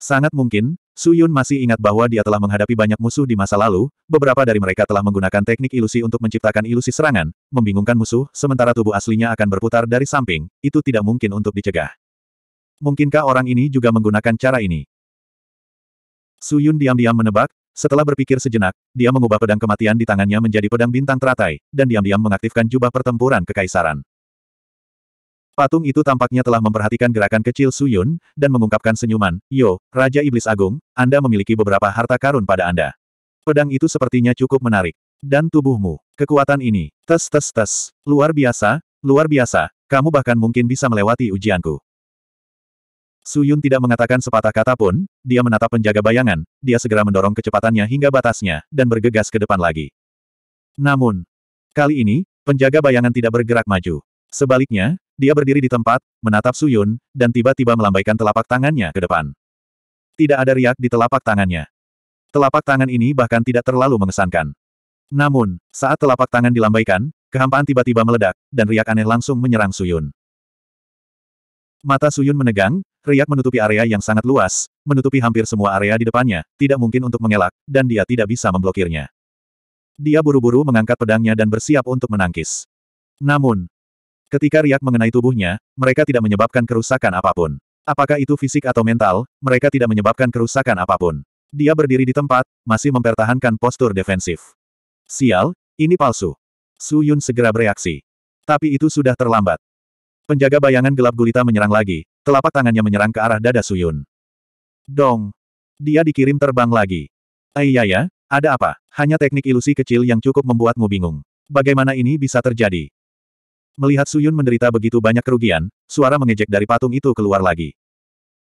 Sangat mungkin, Su Yun masih ingat bahwa dia telah menghadapi banyak musuh di masa lalu, beberapa dari mereka telah menggunakan teknik ilusi untuk menciptakan ilusi serangan, membingungkan musuh, sementara tubuh aslinya akan berputar dari samping, itu tidak mungkin untuk dicegah. Mungkinkah orang ini juga menggunakan cara ini? Su Yun diam-diam menebak, setelah berpikir sejenak, dia mengubah pedang kematian di tangannya menjadi pedang bintang teratai, dan diam-diam mengaktifkan jubah pertempuran kekaisaran. Patung itu tampaknya telah memperhatikan gerakan kecil Suyun, dan mengungkapkan senyuman, Yo, Raja Iblis Agung, Anda memiliki beberapa harta karun pada Anda. Pedang itu sepertinya cukup menarik. Dan tubuhmu, kekuatan ini, tes tes tes, luar biasa, luar biasa, kamu bahkan mungkin bisa melewati ujianku. Suyun tidak mengatakan sepatah kata pun, dia menatap penjaga bayangan, dia segera mendorong kecepatannya hingga batasnya, dan bergegas ke depan lagi. Namun, kali ini, penjaga bayangan tidak bergerak maju. Sebaliknya, dia berdiri di tempat, menatap Suyun, dan tiba-tiba melambaikan telapak tangannya ke depan. Tidak ada riak di telapak tangannya. Telapak tangan ini bahkan tidak terlalu mengesankan. Namun, saat telapak tangan dilambaikan, kehampaan tiba-tiba meledak, dan riak aneh langsung menyerang Suyun. Mata Suyun menegang, Riak menutupi area yang sangat luas, menutupi hampir semua area di depannya, tidak mungkin untuk mengelak, dan dia tidak bisa memblokirnya. Dia buru-buru mengangkat pedangnya dan bersiap untuk menangkis. Namun, Ketika riak mengenai tubuhnya, mereka tidak menyebabkan kerusakan apapun. Apakah itu fisik atau mental, mereka tidak menyebabkan kerusakan apapun. Dia berdiri di tempat, masih mempertahankan postur defensif. Sial, ini palsu. Su Yun segera bereaksi. Tapi itu sudah terlambat. Penjaga bayangan gelap gulita menyerang lagi, telapak tangannya menyerang ke arah dada Su Yun. Dong! Dia dikirim terbang lagi. Aiyaya, eh, ada apa? Hanya teknik ilusi kecil yang cukup membuatmu bingung. Bagaimana ini bisa terjadi? Melihat Suyun menderita begitu banyak kerugian, suara mengejek dari patung itu keluar lagi.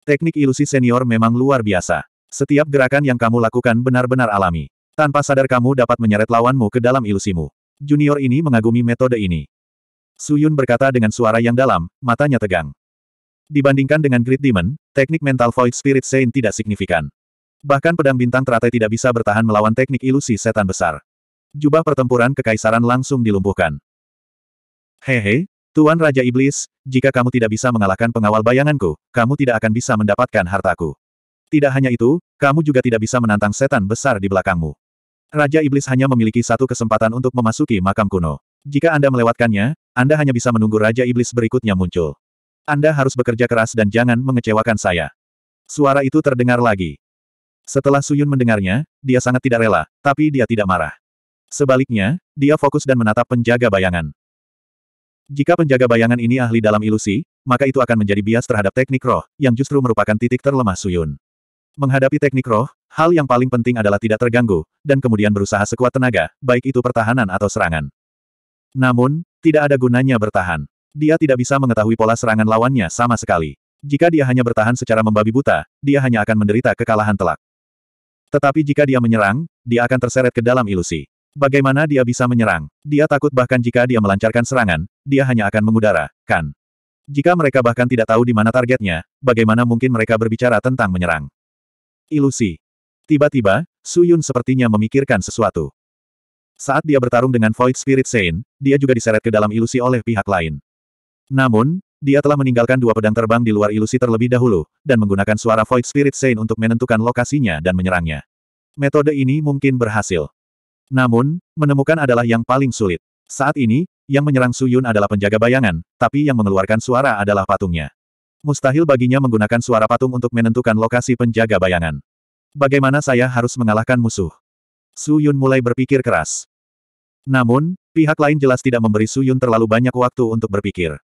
Teknik ilusi senior memang luar biasa. Setiap gerakan yang kamu lakukan benar-benar alami. Tanpa sadar kamu dapat menyeret lawanmu ke dalam ilusimu. Junior ini mengagumi metode ini. Suyun berkata dengan suara yang dalam, matanya tegang. Dibandingkan dengan Great Demon, teknik mental Void Spirit Saint tidak signifikan. Bahkan pedang bintang teratai tidak bisa bertahan melawan teknik ilusi setan besar. Jubah pertempuran kekaisaran langsung dilumpuhkan. Hehe, Tuan Raja Iblis, jika kamu tidak bisa mengalahkan pengawal bayanganku, kamu tidak akan bisa mendapatkan hartaku. Tidak hanya itu, kamu juga tidak bisa menantang setan besar di belakangmu. Raja Iblis hanya memiliki satu kesempatan untuk memasuki makam kuno. Jika Anda melewatkannya, Anda hanya bisa menunggu Raja Iblis berikutnya muncul. Anda harus bekerja keras dan jangan mengecewakan saya. Suara itu terdengar lagi. Setelah Suyun mendengarnya, dia sangat tidak rela, tapi dia tidak marah. Sebaliknya, dia fokus dan menatap penjaga bayangan. Jika penjaga bayangan ini ahli dalam ilusi, maka itu akan menjadi bias terhadap teknik roh, yang justru merupakan titik terlemah Suyun. Menghadapi teknik roh, hal yang paling penting adalah tidak terganggu, dan kemudian berusaha sekuat tenaga, baik itu pertahanan atau serangan. Namun, tidak ada gunanya bertahan. Dia tidak bisa mengetahui pola serangan lawannya sama sekali. Jika dia hanya bertahan secara membabi buta, dia hanya akan menderita kekalahan telak. Tetapi jika dia menyerang, dia akan terseret ke dalam ilusi. Bagaimana dia bisa menyerang? Dia takut bahkan jika dia melancarkan serangan, dia hanya akan mengudara, kan? Jika mereka bahkan tidak tahu di mana targetnya, bagaimana mungkin mereka berbicara tentang menyerang? Ilusi. Tiba-tiba, Su Yun sepertinya memikirkan sesuatu. Saat dia bertarung dengan Void Spirit Saint, dia juga diseret ke dalam ilusi oleh pihak lain. Namun, dia telah meninggalkan dua pedang terbang di luar ilusi terlebih dahulu, dan menggunakan suara Void Spirit Saint untuk menentukan lokasinya dan menyerangnya. Metode ini mungkin berhasil. Namun, menemukan adalah yang paling sulit. Saat ini, yang menyerang Suyun adalah penjaga bayangan, tapi yang mengeluarkan suara adalah patungnya. Mustahil baginya menggunakan suara patung untuk menentukan lokasi penjaga bayangan. Bagaimana saya harus mengalahkan musuh? Suyun mulai berpikir keras. Namun, pihak lain jelas tidak memberi Suyun terlalu banyak waktu untuk berpikir.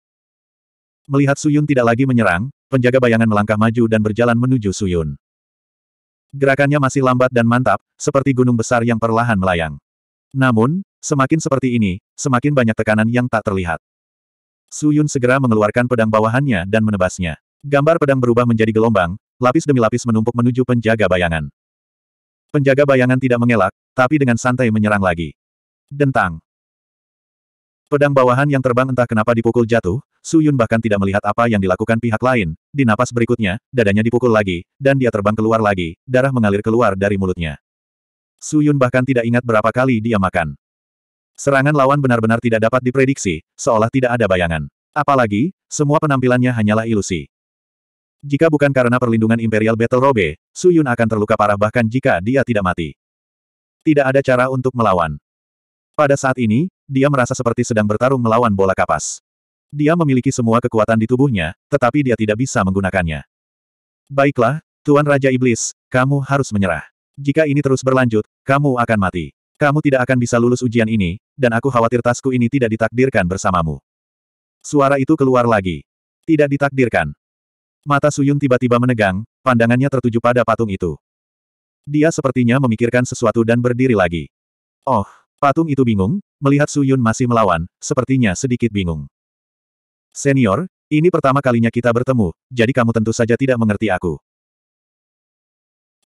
Melihat Suyun tidak lagi menyerang, penjaga bayangan melangkah maju dan berjalan menuju Suyun. Gerakannya masih lambat dan mantap, seperti gunung besar yang perlahan melayang. Namun, semakin seperti ini, semakin banyak tekanan yang tak terlihat. Su Yun segera mengeluarkan pedang bawahannya dan menebasnya. Gambar pedang berubah menjadi gelombang, lapis demi lapis menumpuk menuju penjaga bayangan. Penjaga bayangan tidak mengelak, tapi dengan santai menyerang lagi. Dentang. Pedang bawahan yang terbang entah kenapa dipukul jatuh, Su Yun bahkan tidak melihat apa yang dilakukan pihak lain, di napas berikutnya, dadanya dipukul lagi, dan dia terbang keluar lagi, darah mengalir keluar dari mulutnya. Su Yun bahkan tidak ingat berapa kali dia makan. Serangan lawan benar-benar tidak dapat diprediksi, seolah tidak ada bayangan. Apalagi, semua penampilannya hanyalah ilusi. Jika bukan karena perlindungan Imperial Battle Robe, Su Yun akan terluka parah bahkan jika dia tidak mati. Tidak ada cara untuk melawan. Pada saat ini, dia merasa seperti sedang bertarung melawan bola kapas. Dia memiliki semua kekuatan di tubuhnya, tetapi dia tidak bisa menggunakannya. Baiklah, Tuan Raja Iblis, kamu harus menyerah. Jika ini terus berlanjut, kamu akan mati. Kamu tidak akan bisa lulus ujian ini, dan aku khawatir tasku ini tidak ditakdirkan bersamamu. Suara itu keluar lagi. Tidak ditakdirkan. Mata Suyun tiba-tiba menegang, pandangannya tertuju pada patung itu. Dia sepertinya memikirkan sesuatu dan berdiri lagi. Oh, patung itu bingung, melihat Suyun masih melawan, sepertinya sedikit bingung. Senior, ini pertama kalinya kita bertemu, jadi kamu tentu saja tidak mengerti aku.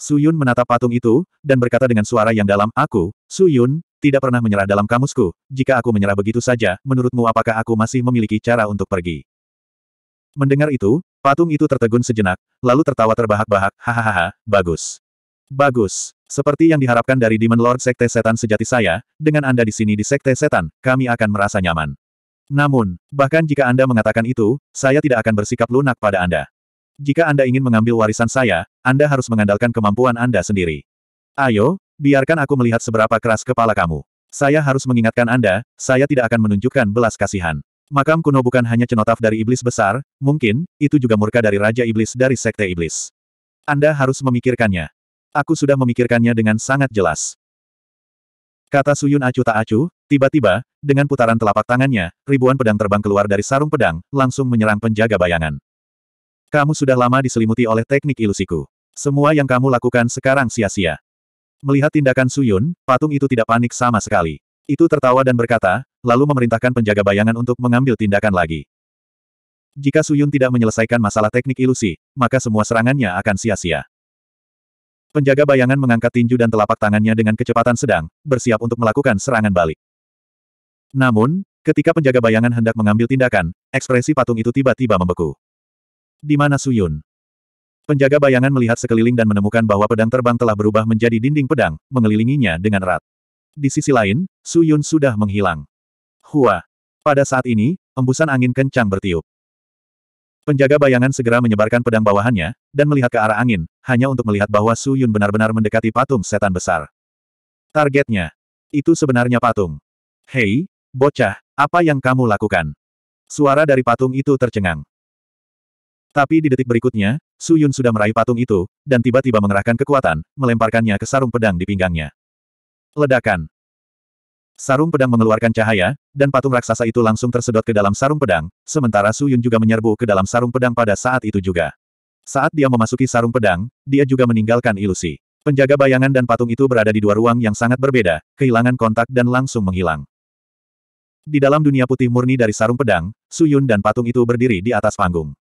Su Yun menatap patung itu, dan berkata dengan suara yang dalam, Aku, Su Yun, tidak pernah menyerah dalam kamusku. Jika aku menyerah begitu saja, menurutmu apakah aku masih memiliki cara untuk pergi? Mendengar itu, patung itu tertegun sejenak, lalu tertawa terbahak-bahak, hahaha, bagus. Bagus. Seperti yang diharapkan dari Demon Lord Sekte Setan sejati saya, dengan Anda di sini di Sekte Setan, kami akan merasa nyaman. Namun, bahkan jika Anda mengatakan itu, saya tidak akan bersikap lunak pada Anda. Jika Anda ingin mengambil warisan saya, Anda harus mengandalkan kemampuan Anda sendiri. Ayo, biarkan aku melihat seberapa keras kepala kamu. Saya harus mengingatkan Anda, saya tidak akan menunjukkan belas kasihan. Makam kuno bukan hanya cenotaf dari iblis besar, mungkin, itu juga murka dari Raja Iblis dari Sekte Iblis. Anda harus memikirkannya. Aku sudah memikirkannya dengan sangat jelas. Kata Suyun Acu tak acuh, Tiba-tiba, dengan putaran telapak tangannya, ribuan pedang terbang keluar dari sarung pedang, langsung menyerang penjaga bayangan. Kamu sudah lama diselimuti oleh teknik ilusiku. Semua yang kamu lakukan sekarang sia-sia. Melihat tindakan Suyun, patung itu tidak panik sama sekali. Itu tertawa dan berkata, lalu memerintahkan penjaga bayangan untuk mengambil tindakan lagi. Jika Suyun tidak menyelesaikan masalah teknik ilusi, maka semua serangannya akan sia-sia. Penjaga bayangan mengangkat tinju dan telapak tangannya dengan kecepatan sedang, bersiap untuk melakukan serangan balik. Namun, ketika penjaga bayangan hendak mengambil tindakan, ekspresi patung itu tiba-tiba membeku. Di mana Suyun? Penjaga bayangan melihat sekeliling dan menemukan bahwa pedang terbang telah berubah menjadi dinding pedang, mengelilinginya dengan erat. Di sisi lain, Suyun sudah menghilang. Hua. Pada saat ini, embusan angin kencang bertiup. Penjaga bayangan segera menyebarkan pedang bawahannya, dan melihat ke arah angin, hanya untuk melihat bahwa Suyun benar-benar mendekati patung setan besar. Targetnya. Itu sebenarnya patung. Hei, Bocah, apa yang kamu lakukan? Suara dari patung itu tercengang. Tapi di detik berikutnya, Su Yun sudah meraih patung itu, dan tiba-tiba mengerahkan kekuatan, melemparkannya ke sarung pedang di pinggangnya. Ledakan. Sarung pedang mengeluarkan cahaya, dan patung raksasa itu langsung tersedot ke dalam sarung pedang, sementara Su Yun juga menyerbu ke dalam sarung pedang pada saat itu juga. Saat dia memasuki sarung pedang, dia juga meninggalkan ilusi. Penjaga bayangan dan patung itu berada di dua ruang yang sangat berbeda, kehilangan kontak dan langsung menghilang. Di dalam dunia putih murni dari sarung pedang, Suyun dan patung itu berdiri di atas panggung.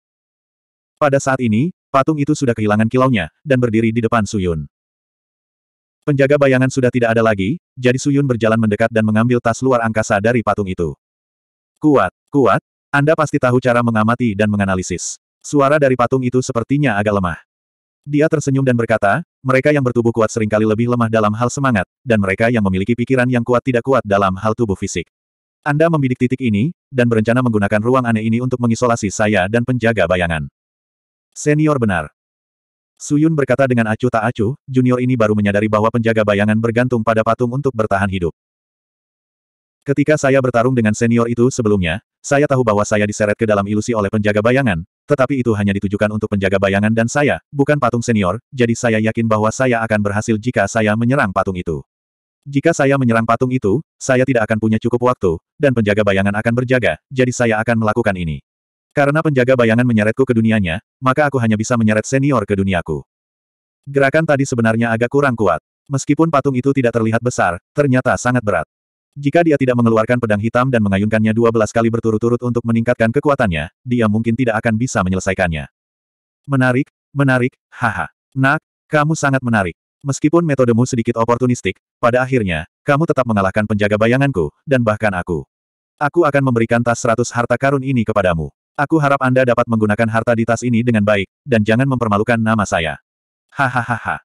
Pada saat ini, patung itu sudah kehilangan kilaunya, dan berdiri di depan Suyun. Penjaga bayangan sudah tidak ada lagi, jadi Suyun berjalan mendekat dan mengambil tas luar angkasa dari patung itu. Kuat, kuat, Anda pasti tahu cara mengamati dan menganalisis. Suara dari patung itu sepertinya agak lemah. Dia tersenyum dan berkata, mereka yang bertubuh kuat seringkali lebih lemah dalam hal semangat, dan mereka yang memiliki pikiran yang kuat tidak kuat dalam hal tubuh fisik. Anda membidik titik ini, dan berencana menggunakan ruang aneh ini untuk mengisolasi saya dan penjaga bayangan. Senior benar. Suyun berkata dengan acuh tak acuh, junior ini baru menyadari bahwa penjaga bayangan bergantung pada patung untuk bertahan hidup. Ketika saya bertarung dengan senior itu sebelumnya, saya tahu bahwa saya diseret ke dalam ilusi oleh penjaga bayangan, tetapi itu hanya ditujukan untuk penjaga bayangan dan saya, bukan patung senior, jadi saya yakin bahwa saya akan berhasil jika saya menyerang patung itu. Jika saya menyerang patung itu, saya tidak akan punya cukup waktu, dan penjaga bayangan akan berjaga, jadi saya akan melakukan ini. Karena penjaga bayangan menyeretku ke dunianya, maka aku hanya bisa menyeret senior ke duniaku. Gerakan tadi sebenarnya agak kurang kuat. Meskipun patung itu tidak terlihat besar, ternyata sangat berat. Jika dia tidak mengeluarkan pedang hitam dan mengayunkannya 12 kali berturut-turut untuk meningkatkan kekuatannya, dia mungkin tidak akan bisa menyelesaikannya. Menarik, menarik, haha. Nak, kamu sangat menarik. Meskipun metodemu sedikit oportunistik, pada akhirnya, kamu tetap mengalahkan penjaga bayanganku, dan bahkan aku. Aku akan memberikan tas seratus harta karun ini kepadamu. Aku harap Anda dapat menggunakan harta di tas ini dengan baik, dan jangan mempermalukan nama saya. Hahaha.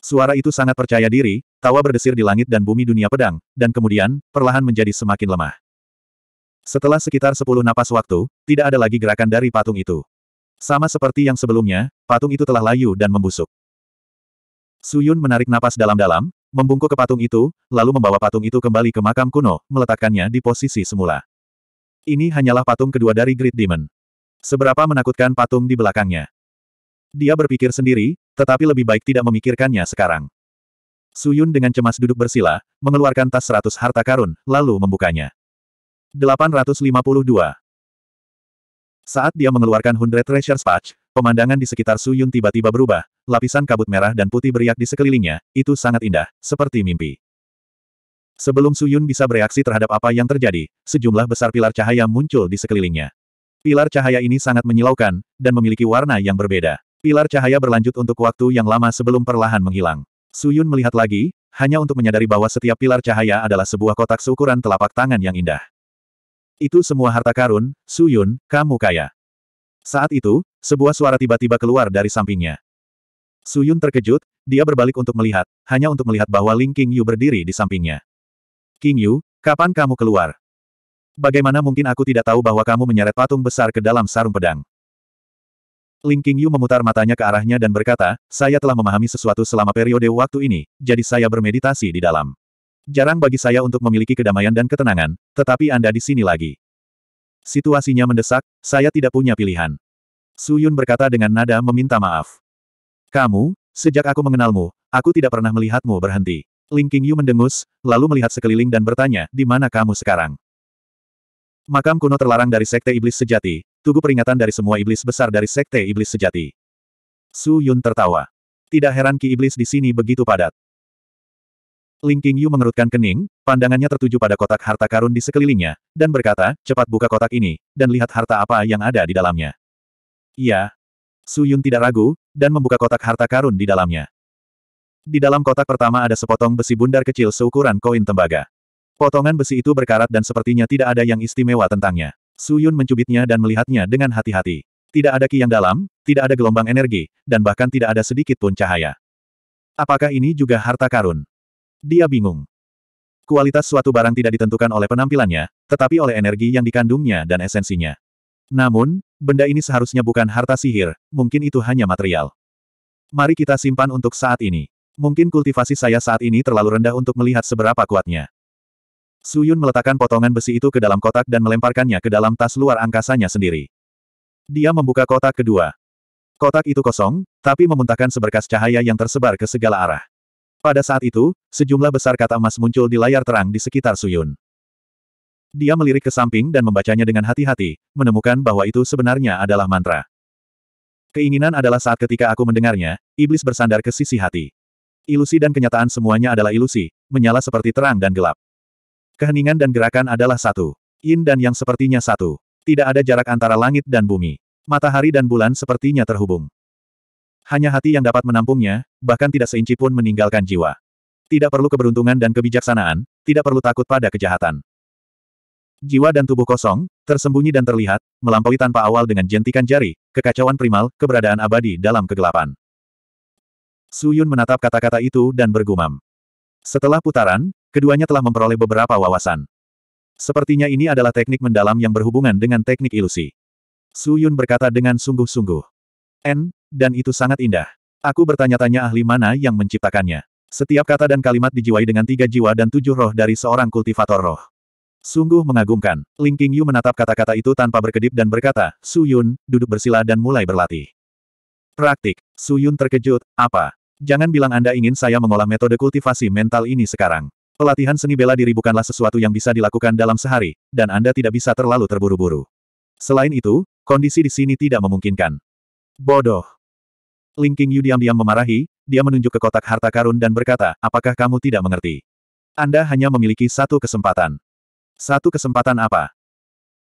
Suara itu sangat percaya diri, tawa berdesir di langit dan bumi dunia pedang, dan kemudian, perlahan menjadi semakin lemah. Setelah sekitar sepuluh napas waktu, tidak ada lagi gerakan dari patung itu. Sama seperti yang sebelumnya, patung itu telah layu dan membusuk. Suyun menarik napas dalam-dalam, membungkuk ke patung itu, lalu membawa patung itu kembali ke makam kuno, meletakkannya di posisi semula. Ini hanyalah patung kedua dari Great Demon. Seberapa menakutkan patung di belakangnya. Dia berpikir sendiri, tetapi lebih baik tidak memikirkannya sekarang. Suyun dengan cemas duduk bersila, mengeluarkan tas seratus harta karun, lalu membukanya. 852 Saat dia mengeluarkan Hundred Treasure Patch, pemandangan di sekitar Suyun tiba-tiba berubah, lapisan kabut merah dan putih beriak di sekelilingnya, itu sangat indah, seperti mimpi. Sebelum Suyun bisa bereaksi terhadap apa yang terjadi, sejumlah besar pilar cahaya muncul di sekelilingnya. Pilar cahaya ini sangat menyilaukan, dan memiliki warna yang berbeda. Pilar cahaya berlanjut untuk waktu yang lama sebelum perlahan menghilang. Suyun melihat lagi, hanya untuk menyadari bahwa setiap pilar cahaya adalah sebuah kotak seukuran telapak tangan yang indah. Itu semua harta karun, Suyun, kamu kaya. Saat itu, sebuah suara tiba-tiba keluar dari sampingnya. Su Yun terkejut, dia berbalik untuk melihat, hanya untuk melihat bahwa Ling King Yu berdiri di sampingnya. King Yu, kapan kamu keluar? Bagaimana mungkin aku tidak tahu bahwa kamu menyeret patung besar ke dalam sarung pedang? Ling King Yu memutar matanya ke arahnya dan berkata, saya telah memahami sesuatu selama periode waktu ini, jadi saya bermeditasi di dalam. Jarang bagi saya untuk memiliki kedamaian dan ketenangan, tetapi Anda di sini lagi. Situasinya mendesak, saya tidak punya pilihan. Su Yun berkata dengan nada meminta maaf. Kamu, sejak aku mengenalmu, aku tidak pernah melihatmu berhenti. Ling Qingyu mendengus, lalu melihat sekeliling dan bertanya, di mana kamu sekarang? Makam kuno terlarang dari Sekte Iblis Sejati, tugu peringatan dari semua iblis besar dari Sekte Iblis Sejati. Su Yun tertawa. Tidak heran ki iblis di sini begitu padat. Ling Qingyu mengerutkan kening, pandangannya tertuju pada kotak harta karun di sekelilingnya, dan berkata, cepat buka kotak ini, dan lihat harta apa yang ada di dalamnya. Iya. Su Yun tidak ragu, dan membuka kotak harta karun di dalamnya. Di dalam kotak pertama ada sepotong besi bundar kecil seukuran koin tembaga. Potongan besi itu berkarat dan sepertinya tidak ada yang istimewa tentangnya. Su Yun mencubitnya dan melihatnya dengan hati-hati. Tidak ada ki yang dalam, tidak ada gelombang energi, dan bahkan tidak ada sedikit pun cahaya. Apakah ini juga harta karun? Dia bingung. Kualitas suatu barang tidak ditentukan oleh penampilannya, tetapi oleh energi yang dikandungnya dan esensinya. Namun, benda ini seharusnya bukan harta sihir, mungkin itu hanya material. Mari kita simpan untuk saat ini. Mungkin kultivasi saya saat ini terlalu rendah untuk melihat seberapa kuatnya. Su Yun meletakkan potongan besi itu ke dalam kotak dan melemparkannya ke dalam tas luar angkasanya sendiri. Dia membuka kotak kedua. Kotak itu kosong, tapi memuntahkan seberkas cahaya yang tersebar ke segala arah. Pada saat itu, sejumlah besar kata emas muncul di layar terang di sekitar Su Yun. Dia melirik ke samping dan membacanya dengan hati-hati, menemukan bahwa itu sebenarnya adalah mantra. Keinginan adalah saat ketika aku mendengarnya, iblis bersandar ke sisi hati. Ilusi dan kenyataan semuanya adalah ilusi, menyala seperti terang dan gelap. Keheningan dan gerakan adalah satu. Yin dan yang sepertinya satu. Tidak ada jarak antara langit dan bumi. Matahari dan bulan sepertinya terhubung. Hanya hati yang dapat menampungnya, bahkan tidak seinci pun meninggalkan jiwa. Tidak perlu keberuntungan dan kebijaksanaan, tidak perlu takut pada kejahatan. Jiwa dan tubuh kosong, tersembunyi dan terlihat, melampaui tanpa awal dengan jentikan jari, kekacauan primal, keberadaan abadi dalam kegelapan. Su Yun menatap kata-kata itu dan bergumam. Setelah putaran, keduanya telah memperoleh beberapa wawasan. Sepertinya ini adalah teknik mendalam yang berhubungan dengan teknik ilusi. Su Yun berkata dengan sungguh-sungguh. N, dan itu sangat indah. Aku bertanya-tanya ahli mana yang menciptakannya. Setiap kata dan kalimat dijiwai dengan tiga jiwa dan tujuh roh dari seorang kultivator roh. Sungguh mengagumkan, Ling Qingyu menatap kata-kata itu tanpa berkedip dan berkata, Su Yun, duduk bersila dan mulai berlatih. Praktik, Su Yun terkejut, apa? Jangan bilang Anda ingin saya mengolah metode kultivasi mental ini sekarang. Pelatihan seni bela diri bukanlah sesuatu yang bisa dilakukan dalam sehari, dan Anda tidak bisa terlalu terburu-buru. Selain itu, kondisi di sini tidak memungkinkan. Bodoh. Ling Qingyu diam-diam memarahi, dia menunjuk ke kotak harta karun dan berkata, apakah kamu tidak mengerti? Anda hanya memiliki satu kesempatan. Satu kesempatan apa?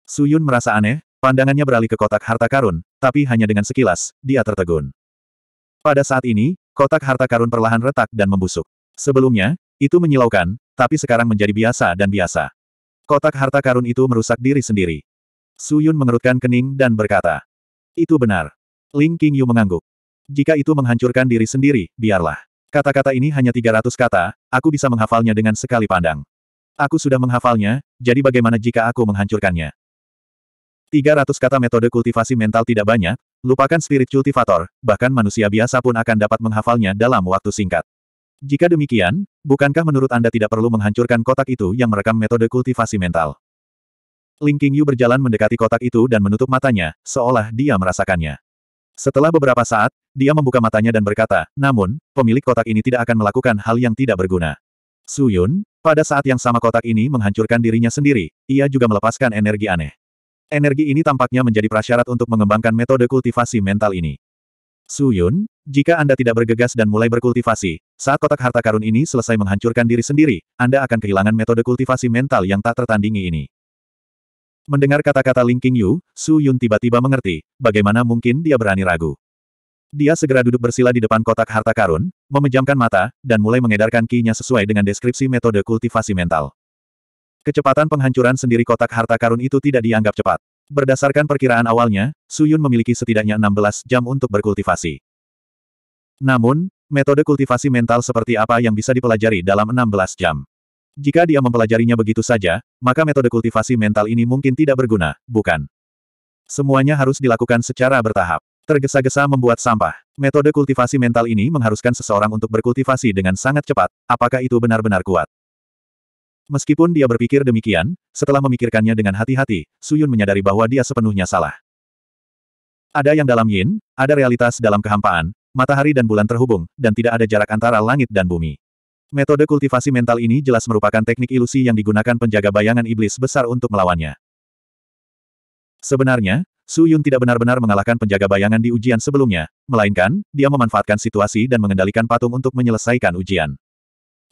Suyun merasa aneh, pandangannya beralih ke kotak harta karun, tapi hanya dengan sekilas, dia tertegun. Pada saat ini, kotak harta karun perlahan retak dan membusuk. Sebelumnya, itu menyilaukan, tapi sekarang menjadi biasa dan biasa. Kotak harta karun itu merusak diri sendiri. Suyun mengerutkan kening dan berkata, Itu benar. Ling King Yu mengangguk. Jika itu menghancurkan diri sendiri, biarlah. Kata-kata ini hanya 300 kata, aku bisa menghafalnya dengan sekali pandang. Aku sudah menghafalnya, jadi bagaimana jika aku menghancurkannya? 300 kata metode kultivasi mental tidak banyak, lupakan spirit kultivator, bahkan manusia biasa pun akan dapat menghafalnya dalam waktu singkat. Jika demikian, bukankah menurut Anda tidak perlu menghancurkan kotak itu yang merekam metode kultivasi mental? Ling Qingyu berjalan mendekati kotak itu dan menutup matanya, seolah dia merasakannya. Setelah beberapa saat, dia membuka matanya dan berkata, namun, pemilik kotak ini tidak akan melakukan hal yang tidak berguna. Su Yun, pada saat yang sama kotak ini menghancurkan dirinya sendiri, ia juga melepaskan energi aneh. Energi ini tampaknya menjadi prasyarat untuk mengembangkan metode kultivasi mental ini. Suyun, jika Anda tidak bergegas dan mulai berkultivasi, saat kotak harta karun ini selesai menghancurkan diri sendiri, Anda akan kehilangan metode kultivasi mental yang tak tertandingi ini. Mendengar kata-kata Ling Qingyu, Su Yun tiba-tiba mengerti, bagaimana mungkin dia berani ragu. Dia segera duduk bersila di depan kotak harta karun, memejamkan mata, dan mulai mengedarkan kinya sesuai dengan deskripsi metode kultivasi mental. Kecepatan penghancuran sendiri kotak harta karun itu tidak dianggap cepat. Berdasarkan perkiraan awalnya, Suyun memiliki setidaknya 16 jam untuk berkultivasi. Namun, metode kultivasi mental seperti apa yang bisa dipelajari dalam 16 jam? Jika dia mempelajarinya begitu saja, maka metode kultivasi mental ini mungkin tidak berguna, bukan? Semuanya harus dilakukan secara bertahap. Tergesa-gesa membuat sampah. Metode kultivasi mental ini mengharuskan seseorang untuk berkultivasi dengan sangat cepat, apakah itu benar-benar kuat? Meskipun dia berpikir demikian, setelah memikirkannya dengan hati-hati, Suyun menyadari bahwa dia sepenuhnya salah. Ada yang dalam yin, ada realitas dalam kehampaan, matahari dan bulan terhubung, dan tidak ada jarak antara langit dan bumi. Metode kultivasi mental ini jelas merupakan teknik ilusi yang digunakan penjaga bayangan iblis besar untuk melawannya. Sebenarnya, Su Yun tidak benar-benar mengalahkan penjaga bayangan di ujian sebelumnya, melainkan, dia memanfaatkan situasi dan mengendalikan patung untuk menyelesaikan ujian.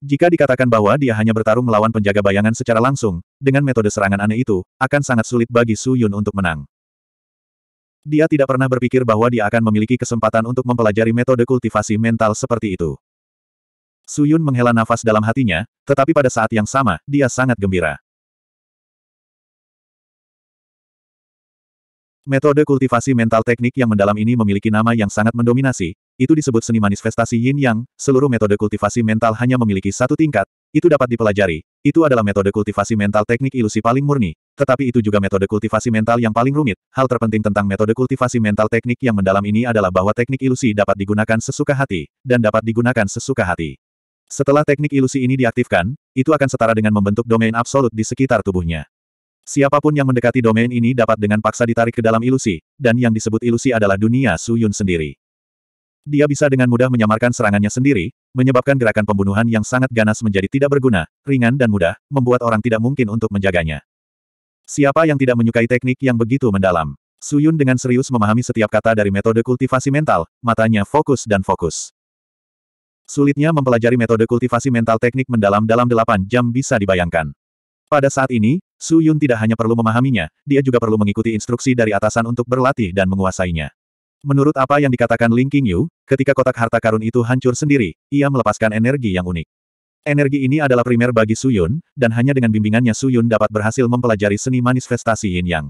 Jika dikatakan bahwa dia hanya bertarung melawan penjaga bayangan secara langsung, dengan metode serangan aneh itu, akan sangat sulit bagi Su Yun untuk menang. Dia tidak pernah berpikir bahwa dia akan memiliki kesempatan untuk mempelajari metode kultivasi mental seperti itu. Su Yun menghela nafas dalam hatinya, tetapi pada saat yang sama, dia sangat gembira. Metode kultivasi mental teknik yang mendalam ini memiliki nama yang sangat mendominasi, itu disebut seni manifestasi yin yang, seluruh metode kultivasi mental hanya memiliki satu tingkat, itu dapat dipelajari, itu adalah metode kultivasi mental teknik ilusi paling murni, tetapi itu juga metode kultivasi mental yang paling rumit, hal terpenting tentang metode kultivasi mental teknik yang mendalam ini adalah bahwa teknik ilusi dapat digunakan sesuka hati, dan dapat digunakan sesuka hati. Setelah teknik ilusi ini diaktifkan, itu akan setara dengan membentuk domain absolut di sekitar tubuhnya. Siapapun yang mendekati domain ini dapat dengan paksa ditarik ke dalam ilusi, dan yang disebut ilusi adalah dunia Suyun sendiri. Dia bisa dengan mudah menyamarkan serangannya sendiri, menyebabkan gerakan pembunuhan yang sangat ganas menjadi tidak berguna, ringan dan mudah, membuat orang tidak mungkin untuk menjaganya. Siapa yang tidak menyukai teknik yang begitu mendalam? Suyun dengan serius memahami setiap kata dari metode kultivasi mental, matanya fokus dan fokus. Sulitnya mempelajari metode kultivasi mental teknik mendalam dalam delapan jam bisa dibayangkan. Pada saat ini, Su Yun tidak hanya perlu memahaminya, dia juga perlu mengikuti instruksi dari atasan untuk berlatih dan menguasainya. Menurut apa yang dikatakan Ling Qingyu, ketika kotak harta karun itu hancur sendiri, ia melepaskan energi yang unik. Energi ini adalah primer bagi Su Yun, dan hanya dengan bimbingannya Su Yun dapat berhasil mempelajari seni manifestasi Yin Yang.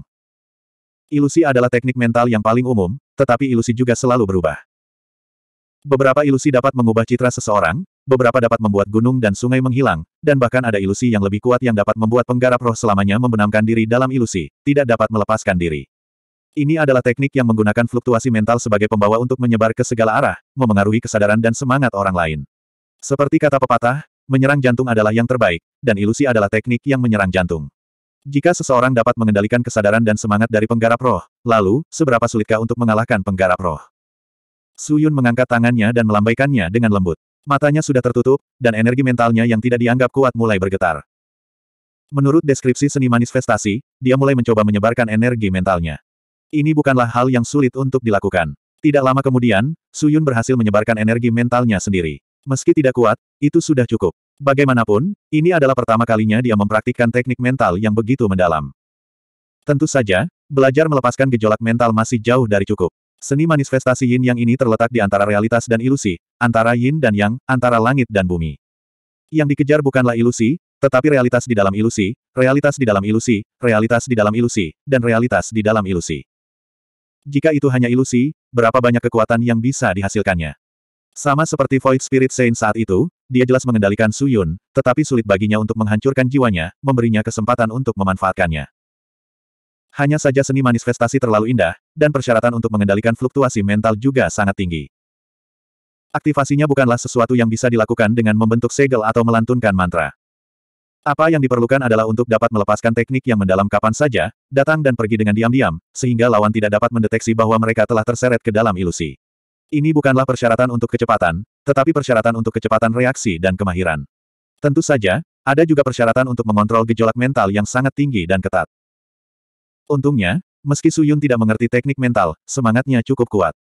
Ilusi adalah teknik mental yang paling umum, tetapi ilusi juga selalu berubah. Beberapa ilusi dapat mengubah citra seseorang, beberapa dapat membuat gunung dan sungai menghilang, dan bahkan ada ilusi yang lebih kuat yang dapat membuat penggarap roh selamanya membenamkan diri dalam ilusi, tidak dapat melepaskan diri. Ini adalah teknik yang menggunakan fluktuasi mental sebagai pembawa untuk menyebar ke segala arah, memengaruhi kesadaran dan semangat orang lain. Seperti kata pepatah, menyerang jantung adalah yang terbaik, dan ilusi adalah teknik yang menyerang jantung. Jika seseorang dapat mengendalikan kesadaran dan semangat dari penggarap roh, lalu, seberapa sulitkah untuk mengalahkan penggarap roh? Suyun mengangkat tangannya dan melambaikannya dengan lembut. Matanya sudah tertutup, dan energi mentalnya yang tidak dianggap kuat mulai bergetar. Menurut deskripsi seni manifestasi, dia mulai mencoba menyebarkan energi mentalnya. Ini bukanlah hal yang sulit untuk dilakukan. Tidak lama kemudian, Suyun berhasil menyebarkan energi mentalnya sendiri. Meski tidak kuat, itu sudah cukup. Bagaimanapun, ini adalah pertama kalinya dia mempraktikkan teknik mental yang begitu mendalam. Tentu saja, belajar melepaskan gejolak mental masih jauh dari cukup. Seni manifestasi yin yang ini terletak di antara realitas dan ilusi, antara yin dan yang, antara langit dan bumi. Yang dikejar bukanlah ilusi, tetapi realitas di dalam ilusi, realitas di dalam ilusi, realitas di dalam ilusi, dan realitas di dalam ilusi. Jika itu hanya ilusi, berapa banyak kekuatan yang bisa dihasilkannya? Sama seperti Void Spirit Saint saat itu, dia jelas mengendalikan Suyun, tetapi sulit baginya untuk menghancurkan jiwanya, memberinya kesempatan untuk memanfaatkannya. Hanya saja seni manifestasi terlalu indah, dan persyaratan untuk mengendalikan fluktuasi mental juga sangat tinggi. Aktivasinya bukanlah sesuatu yang bisa dilakukan dengan membentuk segel atau melantunkan mantra. Apa yang diperlukan adalah untuk dapat melepaskan teknik yang mendalam kapan saja, datang dan pergi dengan diam-diam, sehingga lawan tidak dapat mendeteksi bahwa mereka telah terseret ke dalam ilusi. Ini bukanlah persyaratan untuk kecepatan, tetapi persyaratan untuk kecepatan reaksi dan kemahiran. Tentu saja, ada juga persyaratan untuk mengontrol gejolak mental yang sangat tinggi dan ketat. Untungnya, meski Suyun tidak mengerti teknik mental, semangatnya cukup kuat.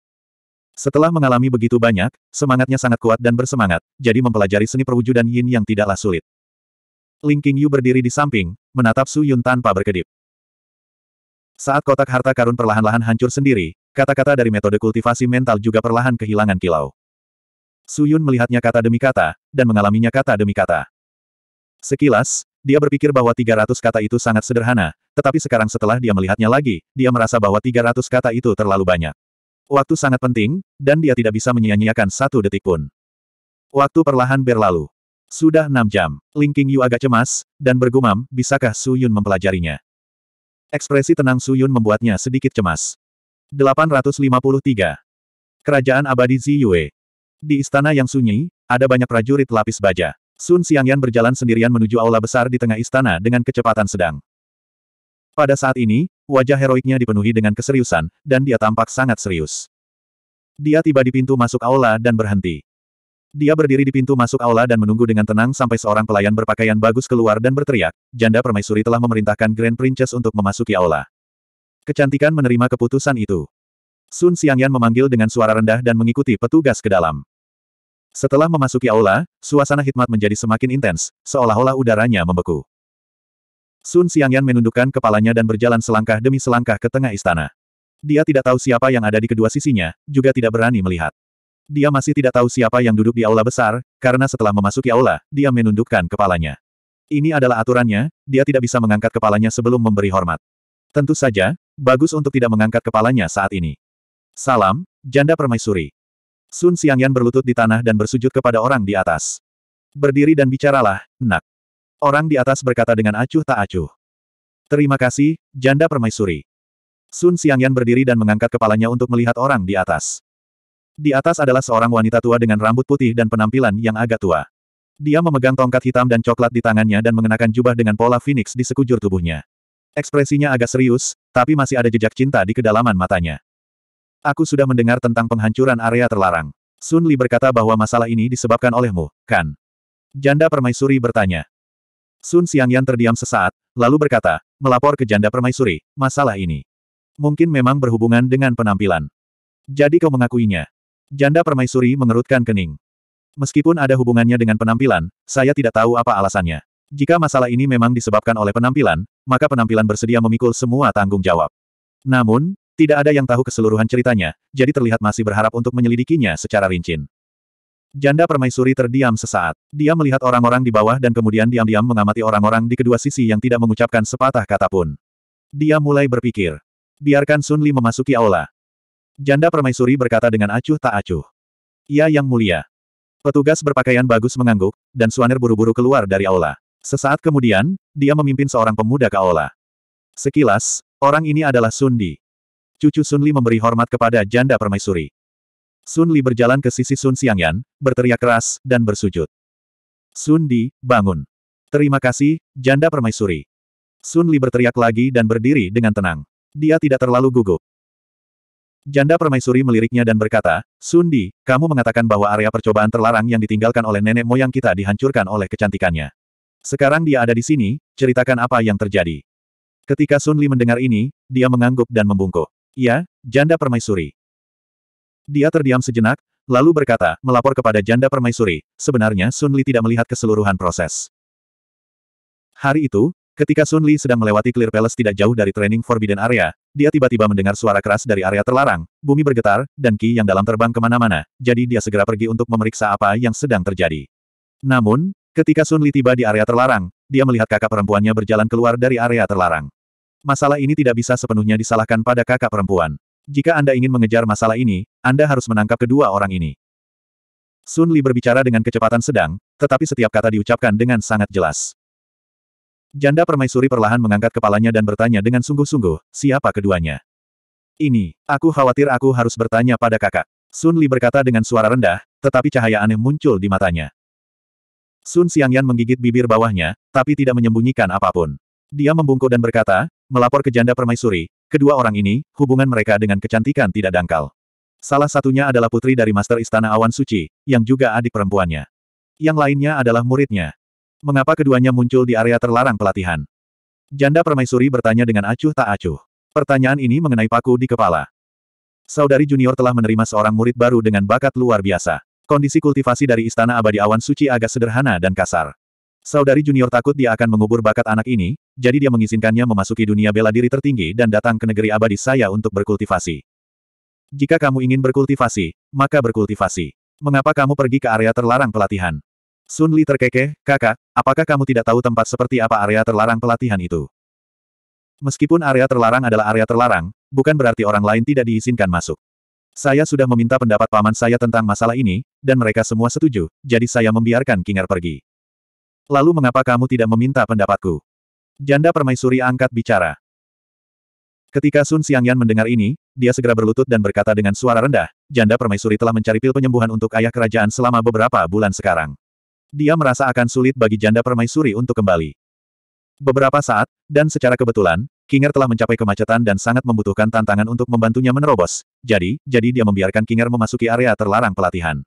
Setelah mengalami begitu banyak, semangatnya sangat kuat dan bersemangat, jadi mempelajari seni perwujudan yin yang tidaklah sulit. Ling Qingyu berdiri di samping, menatap Suyun tanpa berkedip. Saat kotak harta karun perlahan-lahan hancur sendiri, kata-kata dari metode kultivasi mental juga perlahan kehilangan kilau. Suyun melihatnya kata demi kata, dan mengalaminya kata demi kata. Sekilas, dia berpikir bahwa 300 kata itu sangat sederhana, tetapi sekarang setelah dia melihatnya lagi, dia merasa bahwa 300 kata itu terlalu banyak. Waktu sangat penting, dan dia tidak bisa menyia-nyiakan satu detik pun. Waktu perlahan berlalu. Sudah enam jam, Ling Qingyu agak cemas, dan bergumam, bisakah Su Yun mempelajarinya? Ekspresi tenang Su Yun membuatnya sedikit cemas. 853. Kerajaan Abadi Ziyue. Di istana yang sunyi, ada banyak prajurit lapis baja. Sun Xiangyan berjalan sendirian menuju aula besar di tengah istana dengan kecepatan sedang. Pada saat ini, wajah heroiknya dipenuhi dengan keseriusan, dan dia tampak sangat serius. Dia tiba di pintu masuk aula dan berhenti. Dia berdiri di pintu masuk aula dan menunggu dengan tenang sampai seorang pelayan berpakaian bagus keluar dan berteriak, janda permaisuri telah memerintahkan Grand Princess untuk memasuki aula. Kecantikan menerima keputusan itu. Sun Xiangyan memanggil dengan suara rendah dan mengikuti petugas ke dalam. Setelah memasuki aula, suasana hikmat menjadi semakin intens, seolah-olah udaranya membeku. Sun Xiangyan menundukkan kepalanya dan berjalan selangkah demi selangkah ke tengah istana. Dia tidak tahu siapa yang ada di kedua sisinya, juga tidak berani melihat. Dia masih tidak tahu siapa yang duduk di aula besar, karena setelah memasuki aula, dia menundukkan kepalanya. Ini adalah aturannya, dia tidak bisa mengangkat kepalanya sebelum memberi hormat. Tentu saja, bagus untuk tidak mengangkat kepalanya saat ini. Salam, janda permaisuri. Sun Xiangyan berlutut di tanah dan bersujud kepada orang di atas. Berdiri dan bicaralah, nak. Orang di atas berkata dengan acuh tak acuh. Terima kasih, janda permaisuri. Sun Xiangyan berdiri dan mengangkat kepalanya untuk melihat orang di atas. Di atas adalah seorang wanita tua dengan rambut putih dan penampilan yang agak tua. Dia memegang tongkat hitam dan coklat di tangannya dan mengenakan jubah dengan pola phoenix di sekujur tubuhnya. Ekspresinya agak serius, tapi masih ada jejak cinta di kedalaman matanya. Aku sudah mendengar tentang penghancuran area terlarang. Sun Li berkata bahwa masalah ini disebabkan olehmu, kan? Janda permaisuri bertanya. Sun Xiangyan terdiam sesaat, lalu berkata, melapor ke janda permaisuri, masalah ini. Mungkin memang berhubungan dengan penampilan. Jadi kau mengakuinya. Janda permaisuri mengerutkan kening. Meskipun ada hubungannya dengan penampilan, saya tidak tahu apa alasannya. Jika masalah ini memang disebabkan oleh penampilan, maka penampilan bersedia memikul semua tanggung jawab. Namun, tidak ada yang tahu keseluruhan ceritanya, jadi terlihat masih berharap untuk menyelidikinya secara rincin. Janda permaisuri terdiam sesaat. Dia melihat orang-orang di bawah dan kemudian diam-diam mengamati orang-orang di kedua sisi yang tidak mengucapkan sepatah kata pun. Dia mulai berpikir. Biarkan Sun Li memasuki aula. Janda permaisuri berkata dengan acuh tak acuh. Ia yang mulia. Petugas berpakaian bagus mengangguk, dan Suaner buru-buru keluar dari aula. Sesaat kemudian, dia memimpin seorang pemuda ke aula. Sekilas, orang ini adalah Sundi. Cucu Sun Li memberi hormat kepada janda permaisuri. Sun Li berjalan ke sisi Sun Xiangyan, berteriak keras, dan bersujud. Sun Di, bangun. Terima kasih, janda permaisuri. Sun Li berteriak lagi dan berdiri dengan tenang. Dia tidak terlalu gugup. Janda permaisuri meliriknya dan berkata, Sun Di, kamu mengatakan bahwa area percobaan terlarang yang ditinggalkan oleh nenek moyang kita dihancurkan oleh kecantikannya. Sekarang dia ada di sini, ceritakan apa yang terjadi. Ketika Sun Li mendengar ini, dia mengangguk dan membungkuk. Ya, janda permaisuri. Dia terdiam sejenak, lalu berkata, melapor kepada janda permaisuri, sebenarnya Sun Li tidak melihat keseluruhan proses. Hari itu, ketika Sun Li sedang melewati Clear Palace tidak jauh dari training Forbidden Area, dia tiba-tiba mendengar suara keras dari area terlarang, bumi bergetar, dan Ki yang dalam terbang kemana-mana, jadi dia segera pergi untuk memeriksa apa yang sedang terjadi. Namun, ketika Sun Li tiba di area terlarang, dia melihat kakak perempuannya berjalan keluar dari area terlarang. Masalah ini tidak bisa sepenuhnya disalahkan pada kakak perempuan. Jika Anda ingin mengejar masalah ini, Anda harus menangkap kedua orang ini. Sun Li berbicara dengan kecepatan sedang, tetapi setiap kata diucapkan dengan sangat jelas. Janda permaisuri perlahan mengangkat kepalanya dan bertanya dengan sungguh-sungguh, siapa keduanya? Ini, aku khawatir aku harus bertanya pada kakak. Sun Li berkata dengan suara rendah, tetapi cahaya aneh muncul di matanya. Sun Xiangyan menggigit bibir bawahnya, tapi tidak menyembunyikan apapun. Dia membungkuk dan berkata, melapor ke janda permaisuri, kedua orang ini, hubungan mereka dengan kecantikan tidak dangkal. Salah satunya adalah putri dari Master Istana Awan Suci, yang juga adik perempuannya. Yang lainnya adalah muridnya. Mengapa keduanya muncul di area terlarang pelatihan? Janda permaisuri bertanya dengan acuh tak acuh. Pertanyaan ini mengenai paku di kepala. Saudari junior telah menerima seorang murid baru dengan bakat luar biasa. Kondisi kultivasi dari Istana Abadi Awan Suci agak sederhana dan kasar. Saudari junior takut dia akan mengubur bakat anak ini, jadi dia mengizinkannya memasuki dunia bela diri tertinggi dan datang ke negeri abadi saya untuk berkultivasi. Jika kamu ingin berkultivasi, maka berkultivasi. Mengapa kamu pergi ke area terlarang pelatihan? Sun Li terkekeh, kakak, apakah kamu tidak tahu tempat seperti apa area terlarang pelatihan itu? Meskipun area terlarang adalah area terlarang, bukan berarti orang lain tidak diizinkan masuk. Saya sudah meminta pendapat paman saya tentang masalah ini, dan mereka semua setuju, jadi saya membiarkan King'er pergi. Lalu mengapa kamu tidak meminta pendapatku? Janda permaisuri angkat bicara. Ketika Sun Xiangyan mendengar ini, dia segera berlutut dan berkata dengan suara rendah, janda permaisuri telah mencari pil penyembuhan untuk ayah kerajaan selama beberapa bulan sekarang. Dia merasa akan sulit bagi janda permaisuri untuk kembali. Beberapa saat, dan secara kebetulan, Kinger telah mencapai kemacetan dan sangat membutuhkan tantangan untuk membantunya menerobos. Jadi, jadi dia membiarkan Kinger memasuki area terlarang pelatihan.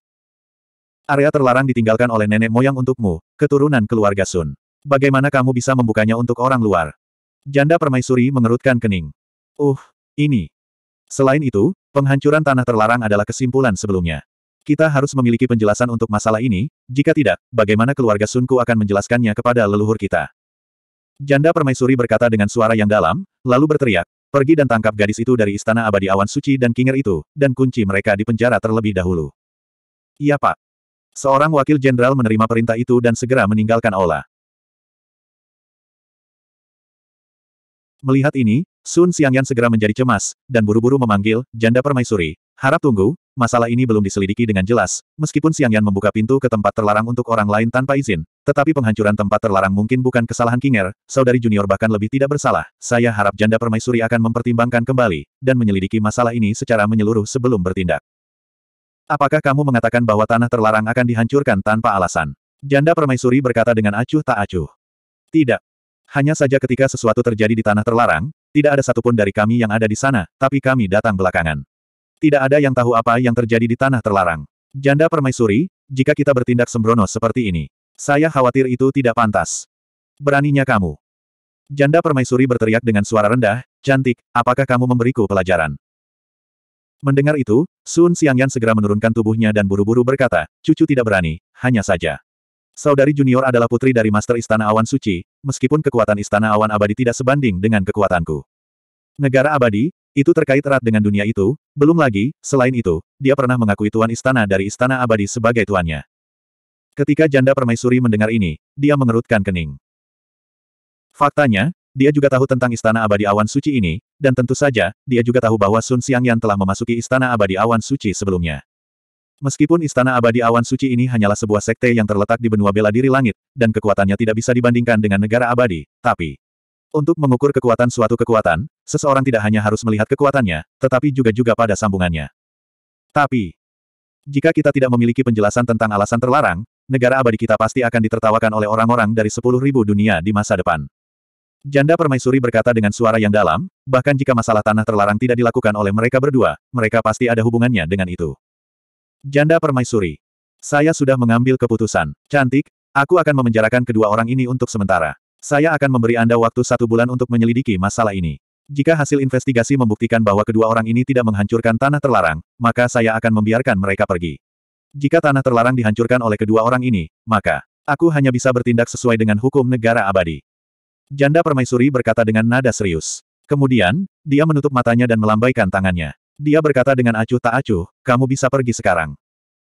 Area terlarang ditinggalkan oleh nenek moyang untukmu, keturunan keluarga Sun. Bagaimana kamu bisa membukanya untuk orang luar? Janda permaisuri mengerutkan kening. Uh, ini. Selain itu, penghancuran tanah terlarang adalah kesimpulan sebelumnya. Kita harus memiliki penjelasan untuk masalah ini, jika tidak, bagaimana keluarga Sunku akan menjelaskannya kepada leluhur kita? Janda permaisuri berkata dengan suara yang dalam, lalu berteriak, pergi dan tangkap gadis itu dari istana abadi awan suci dan kinger itu, dan kunci mereka di penjara terlebih dahulu. Iya pak. Seorang wakil jenderal menerima perintah itu dan segera meninggalkan aula. Melihat ini, Sun Xiangyan segera menjadi cemas, dan buru-buru memanggil, janda permaisuri. Harap tunggu, masalah ini belum diselidiki dengan jelas, meskipun Xiangyan membuka pintu ke tempat terlarang untuk orang lain tanpa izin. Tetapi penghancuran tempat terlarang mungkin bukan kesalahan Kinger, saudari junior bahkan lebih tidak bersalah. Saya harap janda permaisuri akan mempertimbangkan kembali, dan menyelidiki masalah ini secara menyeluruh sebelum bertindak. Apakah kamu mengatakan bahwa tanah terlarang akan dihancurkan tanpa alasan? Janda permaisuri berkata dengan acuh tak acuh. Tidak. Hanya saja ketika sesuatu terjadi di tanah terlarang, tidak ada satupun dari kami yang ada di sana, tapi kami datang belakangan. Tidak ada yang tahu apa yang terjadi di tanah terlarang. Janda permaisuri, jika kita bertindak sembrono seperti ini, saya khawatir itu tidak pantas. Beraninya kamu. Janda permaisuri berteriak dengan suara rendah, cantik, apakah kamu memberiku pelajaran? Mendengar itu, Sun Xiangyan segera menurunkan tubuhnya dan buru-buru berkata, cucu tidak berani, hanya saja. Saudari junior adalah putri dari Master Istana Awan Suci, meskipun kekuatan Istana Awan Abadi tidak sebanding dengan kekuatanku. Negara abadi, itu terkait erat dengan dunia itu, belum lagi, selain itu, dia pernah mengakui Tuan Istana dari Istana Abadi sebagai tuannya. Ketika janda permaisuri mendengar ini, dia mengerutkan kening. Faktanya, dia juga tahu tentang Istana Abadi Awan Suci ini, dan tentu saja, dia juga tahu bahwa Sun yang telah memasuki Istana Abadi Awan Suci sebelumnya. Meskipun Istana Abadi Awan Suci ini hanyalah sebuah sekte yang terletak di benua bela diri langit, dan kekuatannya tidak bisa dibandingkan dengan negara abadi, tapi... Untuk mengukur kekuatan suatu kekuatan, seseorang tidak hanya harus melihat kekuatannya, tetapi juga-juga pada sambungannya. Tapi, jika kita tidak memiliki penjelasan tentang alasan terlarang, negara abadi kita pasti akan ditertawakan oleh orang-orang dari sepuluh ribu dunia di masa depan. Janda permaisuri berkata dengan suara yang dalam, bahkan jika masalah tanah terlarang tidak dilakukan oleh mereka berdua, mereka pasti ada hubungannya dengan itu. Janda permaisuri. Saya sudah mengambil keputusan. Cantik, aku akan memenjarakan kedua orang ini untuk sementara. Saya akan memberi Anda waktu satu bulan untuk menyelidiki masalah ini. Jika hasil investigasi membuktikan bahwa kedua orang ini tidak menghancurkan tanah terlarang, maka saya akan membiarkan mereka pergi. Jika tanah terlarang dihancurkan oleh kedua orang ini, maka aku hanya bisa bertindak sesuai dengan hukum negara abadi. Janda permaisuri berkata dengan nada serius. Kemudian, dia menutup matanya dan melambaikan tangannya. Dia berkata dengan acuh tak acuh, kamu bisa pergi sekarang.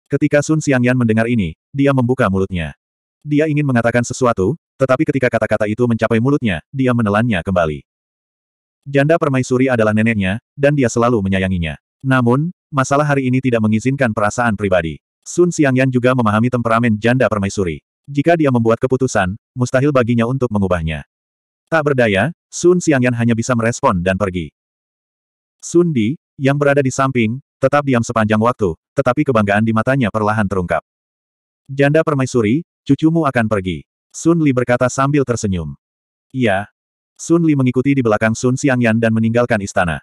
Ketika Sun Xiangyan mendengar ini, dia membuka mulutnya. Dia ingin mengatakan sesuatu, tetapi ketika kata-kata itu mencapai mulutnya, dia menelannya kembali. Janda permaisuri adalah neneknya, dan dia selalu menyayanginya. Namun, masalah hari ini tidak mengizinkan perasaan pribadi. Sun Xiangyan juga memahami temperamen janda permaisuri. Jika dia membuat keputusan, mustahil baginya untuk mengubahnya. Tak berdaya, Sun Xiangyan hanya bisa merespon dan pergi. Sun Di, yang berada di samping, tetap diam sepanjang waktu, tetapi kebanggaan di matanya perlahan terungkap. Janda permaisuri, cucumu akan pergi. Sun Li berkata sambil tersenyum. Iya. Sun Li mengikuti di belakang Sun Xiangyan dan meninggalkan istana.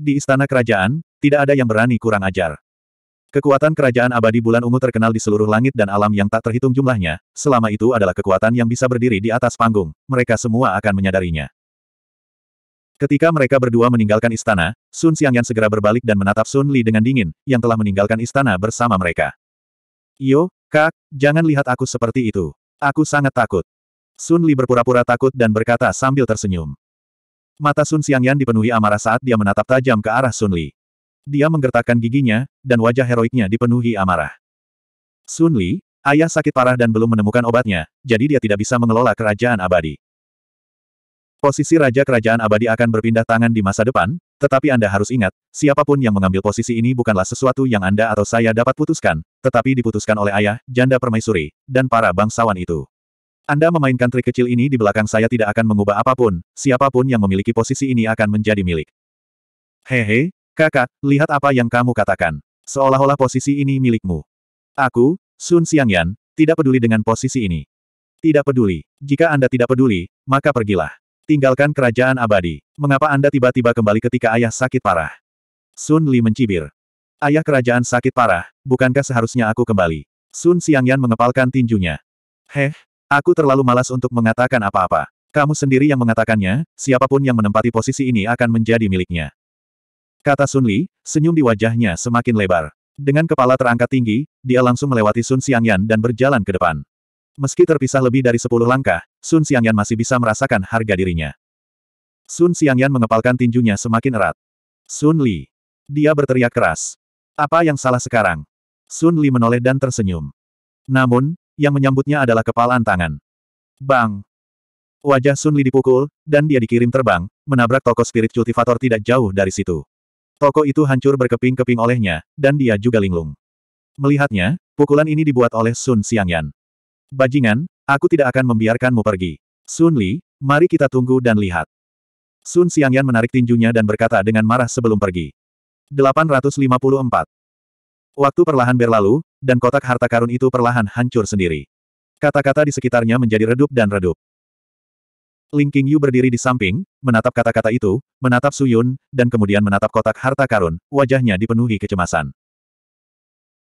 Di istana kerajaan, tidak ada yang berani kurang ajar. Kekuatan kerajaan abadi bulan ungu terkenal di seluruh langit dan alam yang tak terhitung jumlahnya, selama itu adalah kekuatan yang bisa berdiri di atas panggung, mereka semua akan menyadarinya. Ketika mereka berdua meninggalkan istana, Sun Xiangyan segera berbalik dan menatap Sun Li dengan dingin, yang telah meninggalkan istana bersama mereka. Yo, kak, jangan lihat aku seperti itu. Aku sangat takut. Sun Li berpura-pura takut dan berkata sambil tersenyum. Mata Sun Xiangyan dipenuhi amarah saat dia menatap tajam ke arah Sun Li. Dia menggertakkan giginya, dan wajah heroiknya dipenuhi amarah. Sun Li, ayah sakit parah dan belum menemukan obatnya, jadi dia tidak bisa mengelola kerajaan abadi. Posisi Raja Kerajaan Abadi akan berpindah tangan di masa depan, tetapi Anda harus ingat, siapapun yang mengambil posisi ini bukanlah sesuatu yang Anda atau saya dapat putuskan, tetapi diputuskan oleh ayah, janda permaisuri, dan para bangsawan itu. Anda memainkan trik kecil ini di belakang saya tidak akan mengubah apapun, siapapun yang memiliki posisi ini akan menjadi milik. Hehe, Kakak, lihat apa yang kamu katakan. Seolah-olah posisi ini milikmu. Aku, Sun Xiangyan, tidak peduli dengan posisi ini. Tidak peduli. Jika Anda tidak peduli, maka pergilah. Tinggalkan kerajaan abadi. Mengapa Anda tiba-tiba kembali ketika ayah sakit parah? Sun Li mencibir. Ayah kerajaan sakit parah, bukankah seharusnya aku kembali? Sun Xiangyan mengepalkan tinjunya. Heh, aku terlalu malas untuk mengatakan apa-apa. Kamu sendiri yang mengatakannya, siapapun yang menempati posisi ini akan menjadi miliknya. Kata Sun Li, senyum di wajahnya semakin lebar. Dengan kepala terangkat tinggi, dia langsung melewati Sun Xiangyan dan berjalan ke depan. Meski terpisah lebih dari sepuluh langkah, Sun Xiangyan masih bisa merasakan harga dirinya. Sun Xiangyan mengepalkan tinjunya semakin erat. Sun Li. Dia berteriak keras. Apa yang salah sekarang? Sun Li menoleh dan tersenyum. Namun, yang menyambutnya adalah kepalan tangan. Bang! Wajah Sun Li dipukul, dan dia dikirim terbang, menabrak toko spirit cultivator tidak jauh dari situ. Toko itu hancur berkeping-keping olehnya, dan dia juga linglung. Melihatnya, pukulan ini dibuat oleh Sun Xiangyan. Bajingan, aku tidak akan membiarkanmu pergi. Sun Li, mari kita tunggu dan lihat. Sun Xiangyan menarik tinjunya dan berkata dengan marah sebelum pergi. 854. Waktu perlahan berlalu, dan kotak harta karun itu perlahan hancur sendiri. Kata-kata di sekitarnya menjadi redup dan redup. Ling Qingyu berdiri di samping, menatap kata-kata itu, menatap Su Yun, dan kemudian menatap kotak harta karun, wajahnya dipenuhi kecemasan.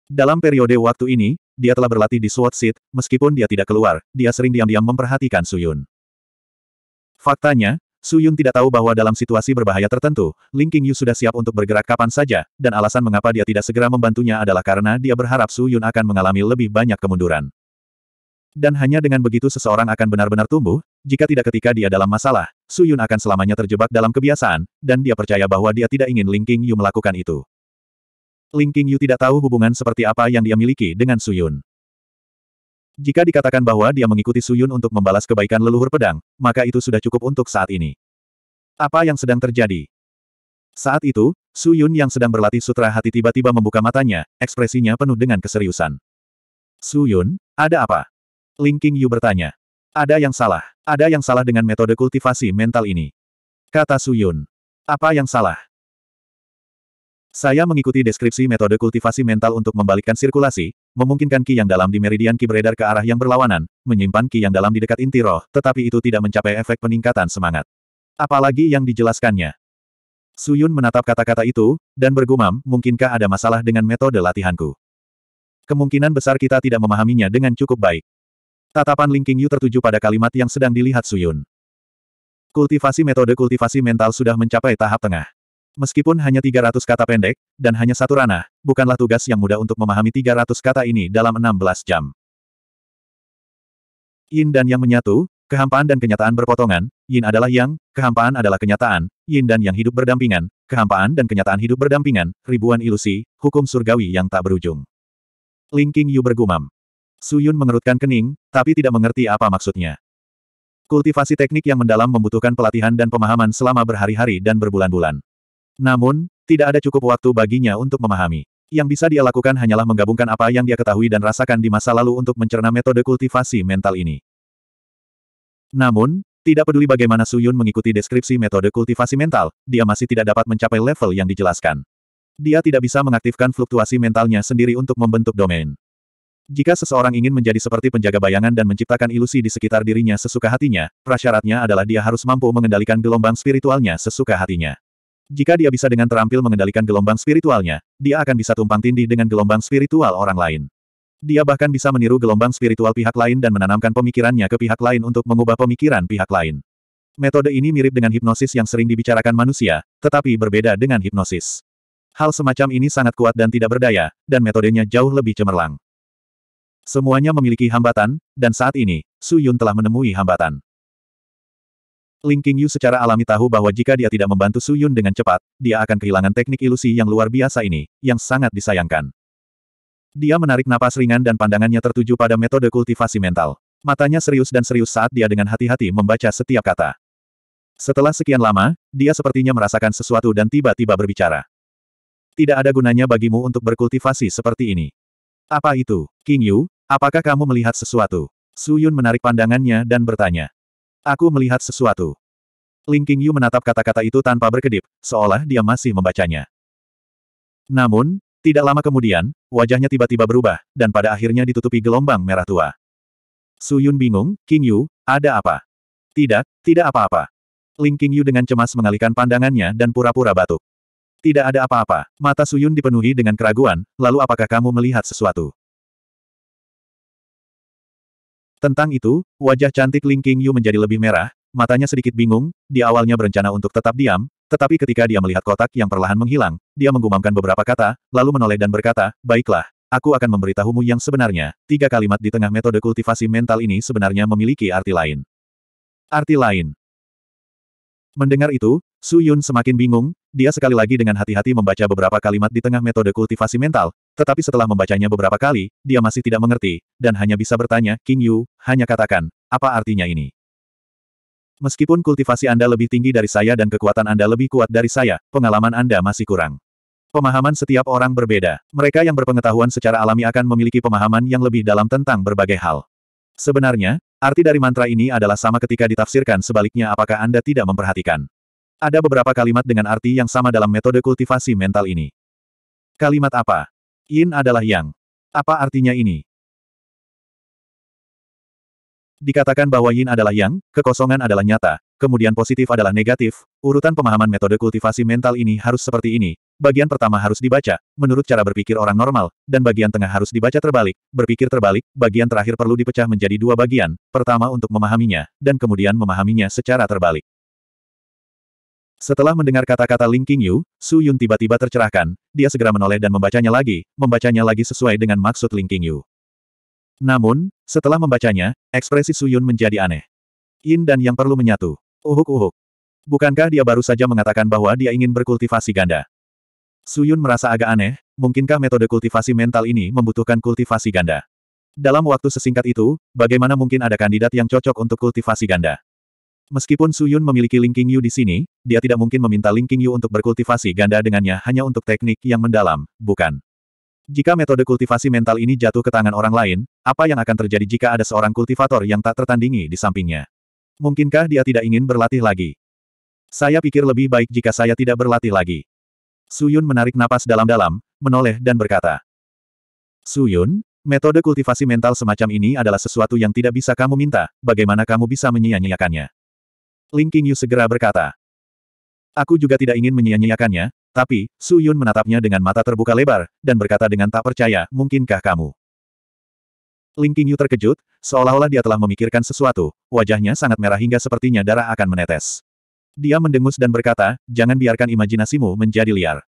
Dalam periode waktu ini, dia telah berlatih di Sword Seat, meskipun dia tidak keluar, dia sering diam-diam memperhatikan Su Yun. Faktanya, Su Yun tidak tahu bahwa dalam situasi berbahaya tertentu, Ling Qingyu sudah siap untuk bergerak kapan saja, dan alasan mengapa dia tidak segera membantunya adalah karena dia berharap Su Yun akan mengalami lebih banyak kemunduran. Dan hanya dengan begitu seseorang akan benar-benar tumbuh, jika tidak ketika dia dalam masalah, Su Yun akan selamanya terjebak dalam kebiasaan, dan dia percaya bahwa dia tidak ingin Ling King Yu melakukan itu. Ling King Yu tidak tahu hubungan seperti apa yang dia miliki dengan Su Yun. Jika dikatakan bahwa dia mengikuti Su Yun untuk membalas kebaikan leluhur pedang, maka itu sudah cukup untuk saat ini. Apa yang sedang terjadi? Saat itu, Su Yun yang sedang berlatih sutra hati tiba-tiba membuka matanya, ekspresinya penuh dengan keseriusan. Su Yun, ada apa? Ling King Yu bertanya. Ada yang salah. Ada yang salah dengan metode kultivasi mental ini. Kata Suyun. Apa yang salah? Saya mengikuti deskripsi metode kultivasi mental untuk membalikkan sirkulasi, memungkinkan ki yang dalam di meridian ki beredar ke arah yang berlawanan, menyimpan ki yang dalam di dekat inti roh, tetapi itu tidak mencapai efek peningkatan semangat. Apalagi yang dijelaskannya. Suyun menatap kata-kata itu, dan bergumam, mungkinkah ada masalah dengan metode latihanku? Kemungkinan besar kita tidak memahaminya dengan cukup baik. Tatapan Ling Qingyu tertuju pada kalimat yang sedang dilihat Suyun. Kultivasi metode kultivasi mental sudah mencapai tahap tengah. Meskipun hanya 300 kata pendek, dan hanya satu ranah, bukanlah tugas yang mudah untuk memahami 300 kata ini dalam 16 jam. Yin dan Yang menyatu, kehampaan dan kenyataan berpotongan, Yin adalah Yang, kehampaan adalah kenyataan, Yin dan Yang hidup berdampingan, kehampaan dan kenyataan hidup berdampingan, ribuan ilusi, hukum surgawi yang tak berujung. Ling Qingyu bergumam. Suyun mengerutkan kening, tapi tidak mengerti apa maksudnya. Kultivasi teknik yang mendalam membutuhkan pelatihan dan pemahaman selama berhari-hari dan berbulan-bulan. Namun, tidak ada cukup waktu baginya untuk memahami. Yang bisa dia lakukan hanyalah menggabungkan apa yang dia ketahui dan rasakan di masa lalu untuk mencerna metode kultivasi mental ini. Namun, tidak peduli bagaimana Suyun mengikuti deskripsi metode kultivasi mental, dia masih tidak dapat mencapai level yang dijelaskan. Dia tidak bisa mengaktifkan fluktuasi mentalnya sendiri untuk membentuk domain. Jika seseorang ingin menjadi seperti penjaga bayangan dan menciptakan ilusi di sekitar dirinya sesuka hatinya, prasyaratnya adalah dia harus mampu mengendalikan gelombang spiritualnya sesuka hatinya. Jika dia bisa dengan terampil mengendalikan gelombang spiritualnya, dia akan bisa tumpang tindih dengan gelombang spiritual orang lain. Dia bahkan bisa meniru gelombang spiritual pihak lain dan menanamkan pemikirannya ke pihak lain untuk mengubah pemikiran pihak lain. Metode ini mirip dengan hipnosis yang sering dibicarakan manusia, tetapi berbeda dengan hipnosis. Hal semacam ini sangat kuat dan tidak berdaya, dan metodenya jauh lebih cemerlang. Semuanya memiliki hambatan, dan saat ini, Su Yun telah menemui hambatan. Ling Qingyu secara alami tahu bahwa jika dia tidak membantu Su Yun dengan cepat, dia akan kehilangan teknik ilusi yang luar biasa ini, yang sangat disayangkan. Dia menarik napas ringan dan pandangannya tertuju pada metode kultivasi mental. Matanya serius dan serius saat dia dengan hati-hati membaca setiap kata. Setelah sekian lama, dia sepertinya merasakan sesuatu dan tiba-tiba berbicara. Tidak ada gunanya bagimu untuk berkultivasi seperti ini. Apa itu? King Yu, apakah kamu melihat sesuatu? Su Yun menarik pandangannya dan bertanya. Aku melihat sesuatu. Ling King Yu menatap kata-kata itu tanpa berkedip, seolah dia masih membacanya. Namun, tidak lama kemudian, wajahnya tiba-tiba berubah, dan pada akhirnya ditutupi gelombang merah tua. Su Yun bingung, King Yu, ada apa? Tidak, tidak apa-apa. Ling King Yu dengan cemas mengalihkan pandangannya dan pura-pura batuk. Tidak ada apa-apa. Mata Suyun dipenuhi dengan keraguan, lalu apakah kamu melihat sesuatu? Tentang itu, wajah cantik Ling King Yu menjadi lebih merah, matanya sedikit bingung, Di awalnya berencana untuk tetap diam, tetapi ketika dia melihat kotak yang perlahan menghilang, dia menggumamkan beberapa kata, lalu menoleh dan berkata, baiklah, aku akan memberitahumu yang sebenarnya. Tiga kalimat di tengah metode kultivasi mental ini sebenarnya memiliki arti lain. Arti lain. Mendengar itu, Su Yun semakin bingung, dia sekali lagi dengan hati-hati membaca beberapa kalimat di tengah metode kultivasi mental, tetapi setelah membacanya beberapa kali, dia masih tidak mengerti, dan hanya bisa bertanya, King Yu, hanya katakan, apa artinya ini? Meskipun kultivasi Anda lebih tinggi dari saya dan kekuatan Anda lebih kuat dari saya, pengalaman Anda masih kurang. Pemahaman setiap orang berbeda. Mereka yang berpengetahuan secara alami akan memiliki pemahaman yang lebih dalam tentang berbagai hal. Sebenarnya, arti dari mantra ini adalah sama ketika ditafsirkan sebaliknya apakah Anda tidak memperhatikan. Ada beberapa kalimat dengan arti yang sama dalam metode kultivasi mental ini. Kalimat apa? Yin adalah yang. Apa artinya ini? Dikatakan bahwa yin adalah yang, kekosongan adalah nyata, kemudian positif adalah negatif, urutan pemahaman metode kultivasi mental ini harus seperti ini. Bagian pertama harus dibaca, menurut cara berpikir orang normal, dan bagian tengah harus dibaca terbalik, berpikir terbalik, bagian terakhir perlu dipecah menjadi dua bagian, pertama untuk memahaminya, dan kemudian memahaminya secara terbalik. Setelah mendengar kata-kata Ling Qingyu, Su Yun tiba-tiba tercerahkan, dia segera menoleh dan membacanya lagi, membacanya lagi sesuai dengan maksud Ling Qingyu. Namun, setelah membacanya, ekspresi Su Yun menjadi aneh. Yin dan Yang perlu menyatu. Uhuk-uhuk. Bukankah dia baru saja mengatakan bahwa dia ingin berkultivasi ganda? Su Yun merasa agak aneh, mungkinkah metode kultivasi mental ini membutuhkan kultivasi ganda? Dalam waktu sesingkat itu, bagaimana mungkin ada kandidat yang cocok untuk kultivasi ganda? Meskipun Su Yun memiliki Ling Qingyu di sini, dia tidak mungkin meminta Ling Qingyu untuk berkultivasi ganda dengannya hanya untuk teknik yang mendalam, bukan? Jika metode kultivasi mental ini jatuh ke tangan orang lain, apa yang akan terjadi jika ada seorang kultivator yang tak tertandingi di sampingnya? Mungkinkah dia tidak ingin berlatih lagi? Saya pikir lebih baik jika saya tidak berlatih lagi. Su Yun menarik napas dalam-dalam, menoleh dan berkata. Su Yun, metode kultivasi mental semacam ini adalah sesuatu yang tidak bisa kamu minta, bagaimana kamu bisa menyia-nyiakannya? Ling Qingyu segera berkata. Aku juga tidak ingin menyia-nyiakannya, tapi, Su Yun menatapnya dengan mata terbuka lebar, dan berkata dengan tak percaya, mungkinkah kamu? Ling Qingyu terkejut, seolah-olah dia telah memikirkan sesuatu, wajahnya sangat merah hingga sepertinya darah akan menetes. Dia mendengus dan berkata, jangan biarkan imajinasimu menjadi liar.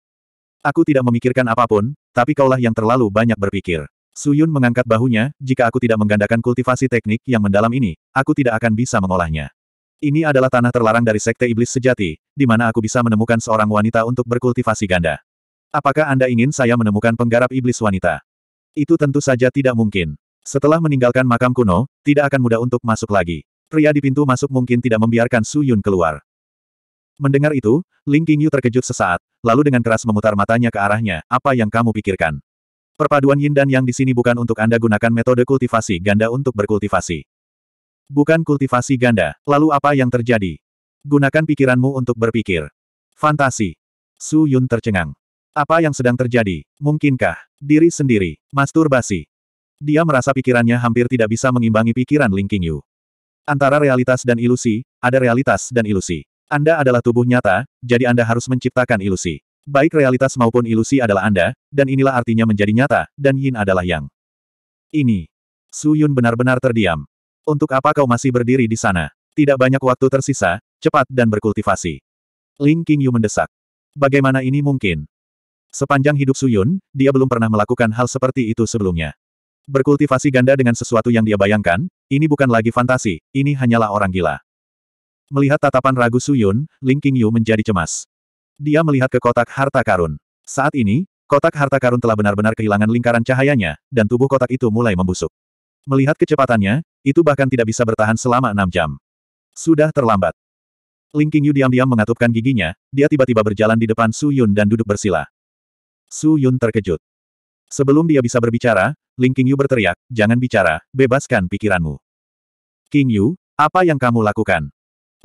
Aku tidak memikirkan apapun, tapi kaulah yang terlalu banyak berpikir. Su Yun mengangkat bahunya, jika aku tidak menggandakan kultivasi teknik yang mendalam ini, aku tidak akan bisa mengolahnya. Ini adalah tanah terlarang dari Sekte Iblis Sejati, di mana aku bisa menemukan seorang wanita untuk berkultivasi ganda. Apakah Anda ingin saya menemukan penggarap iblis wanita? Itu tentu saja tidak mungkin. Setelah meninggalkan makam kuno, tidak akan mudah untuk masuk lagi. Pria di pintu masuk mungkin tidak membiarkan Su Yun keluar. Mendengar itu, Ling Qingyu terkejut sesaat, lalu dengan keras memutar matanya ke arahnya, apa yang kamu pikirkan? Perpaduan yin dan yang di sini bukan untuk Anda gunakan metode kultivasi ganda untuk berkultivasi. Bukan kultivasi ganda, lalu apa yang terjadi? Gunakan pikiranmu untuk berpikir. Fantasi. Su Yun tercengang. Apa yang sedang terjadi? Mungkinkah? Diri sendiri. Masturbasi. Dia merasa pikirannya hampir tidak bisa mengimbangi pikiran Ling Qingyu. Antara realitas dan ilusi, ada realitas dan ilusi. Anda adalah tubuh nyata, jadi Anda harus menciptakan ilusi. Baik realitas maupun ilusi adalah Anda, dan inilah artinya menjadi nyata, dan Yin adalah Yang. Ini. Su Yun benar-benar terdiam. Untuk apa kau masih berdiri di sana? Tidak banyak waktu tersisa, cepat dan berkultivasi. Ling Qingyu mendesak. Bagaimana ini mungkin? Sepanjang hidup Suyun, dia belum pernah melakukan hal seperti itu sebelumnya. Berkultivasi ganda dengan sesuatu yang dia bayangkan, ini bukan lagi fantasi, ini hanyalah orang gila. Melihat tatapan ragu Suyun, Ling Qingyu menjadi cemas. Dia melihat ke kotak harta karun. Saat ini, kotak harta karun telah benar-benar kehilangan lingkaran cahayanya, dan tubuh kotak itu mulai membusuk. Melihat kecepatannya, itu bahkan tidak bisa bertahan selama enam jam. Sudah terlambat. Ling Qingyu diam-diam mengatupkan giginya, dia tiba-tiba berjalan di depan Su Yun dan duduk bersila. Su Yun terkejut. Sebelum dia bisa berbicara, Ling Qingyu berteriak, jangan bicara, bebaskan pikiranmu. King Yu, apa yang kamu lakukan?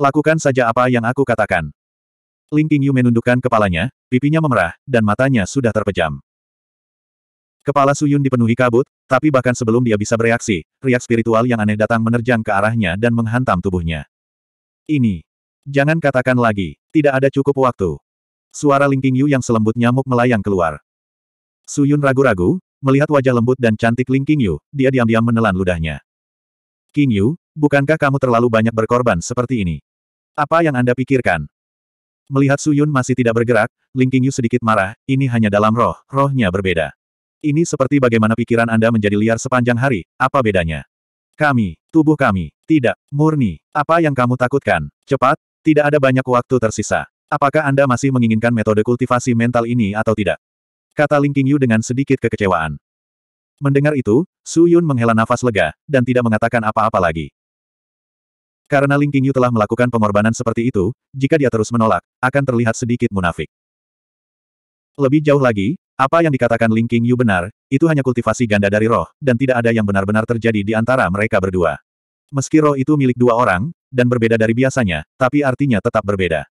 Lakukan saja apa yang aku katakan. Ling Qingyu menundukkan kepalanya, pipinya memerah, dan matanya sudah terpejam. Kepala Suyun dipenuhi kabut, tapi bahkan sebelum dia bisa bereaksi, riak spiritual yang aneh datang menerjang ke arahnya dan menghantam tubuhnya. Ini. Jangan katakan lagi, tidak ada cukup waktu. Suara Ling Yu yang selembut nyamuk melayang keluar. Suyun ragu-ragu, melihat wajah lembut dan cantik Ling Yu, dia diam-diam menelan ludahnya. King Yu, bukankah kamu terlalu banyak berkorban seperti ini? Apa yang Anda pikirkan? Melihat Suyun masih tidak bergerak, Lingking Yu sedikit marah, ini hanya dalam roh, rohnya berbeda. Ini seperti bagaimana pikiran Anda menjadi liar sepanjang hari, apa bedanya? Kami, tubuh kami, tidak, murni. Apa yang kamu takutkan? Cepat, tidak ada banyak waktu tersisa. Apakah Anda masih menginginkan metode kultivasi mental ini atau tidak? Kata Ling Qingyu dengan sedikit kekecewaan. Mendengar itu, Su Yun menghela nafas lega, dan tidak mengatakan apa-apa lagi. Karena Ling Qingyu telah melakukan pengorbanan seperti itu, jika dia terus menolak, akan terlihat sedikit munafik. Lebih jauh lagi, apa yang dikatakan Ling Qingyu Yu benar, itu hanya kultivasi ganda dari roh, dan tidak ada yang benar-benar terjadi di antara mereka berdua. Meski roh itu milik dua orang, dan berbeda dari biasanya, tapi artinya tetap berbeda.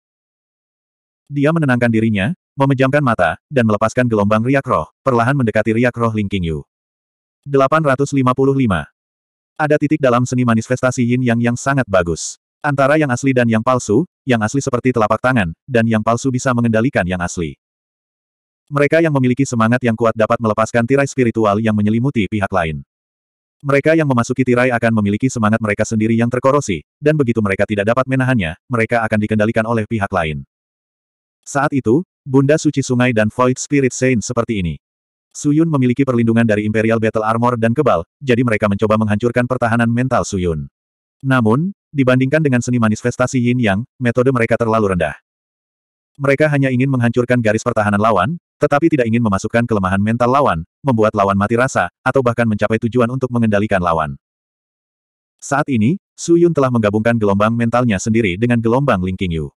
Dia menenangkan dirinya, memejamkan mata, dan melepaskan gelombang riak roh, perlahan mendekati riak roh Ling Qingyu. Yu. 855. Ada titik dalam seni manifestasi yin yang yang sangat bagus. Antara yang asli dan yang palsu, yang asli seperti telapak tangan, dan yang palsu bisa mengendalikan yang asli. Mereka yang memiliki semangat yang kuat dapat melepaskan tirai spiritual yang menyelimuti pihak lain. Mereka yang memasuki tirai akan memiliki semangat mereka sendiri yang terkorosi, dan begitu mereka tidak dapat menahannya, mereka akan dikendalikan oleh pihak lain. Saat itu, Bunda Suci Sungai dan Void Spirit Saint seperti ini. Suyun memiliki perlindungan dari Imperial Battle Armor dan kebal, jadi mereka mencoba menghancurkan pertahanan mental Suyun. Namun, dibandingkan dengan seni manifestasi Yin Yang, metode mereka terlalu rendah. Mereka hanya ingin menghancurkan garis pertahanan lawan, tetapi tidak ingin memasukkan kelemahan mental lawan, membuat lawan mati rasa, atau bahkan mencapai tujuan untuk mengendalikan lawan. Saat ini, Su Yun telah menggabungkan gelombang mentalnya sendiri dengan gelombang Ling Yu.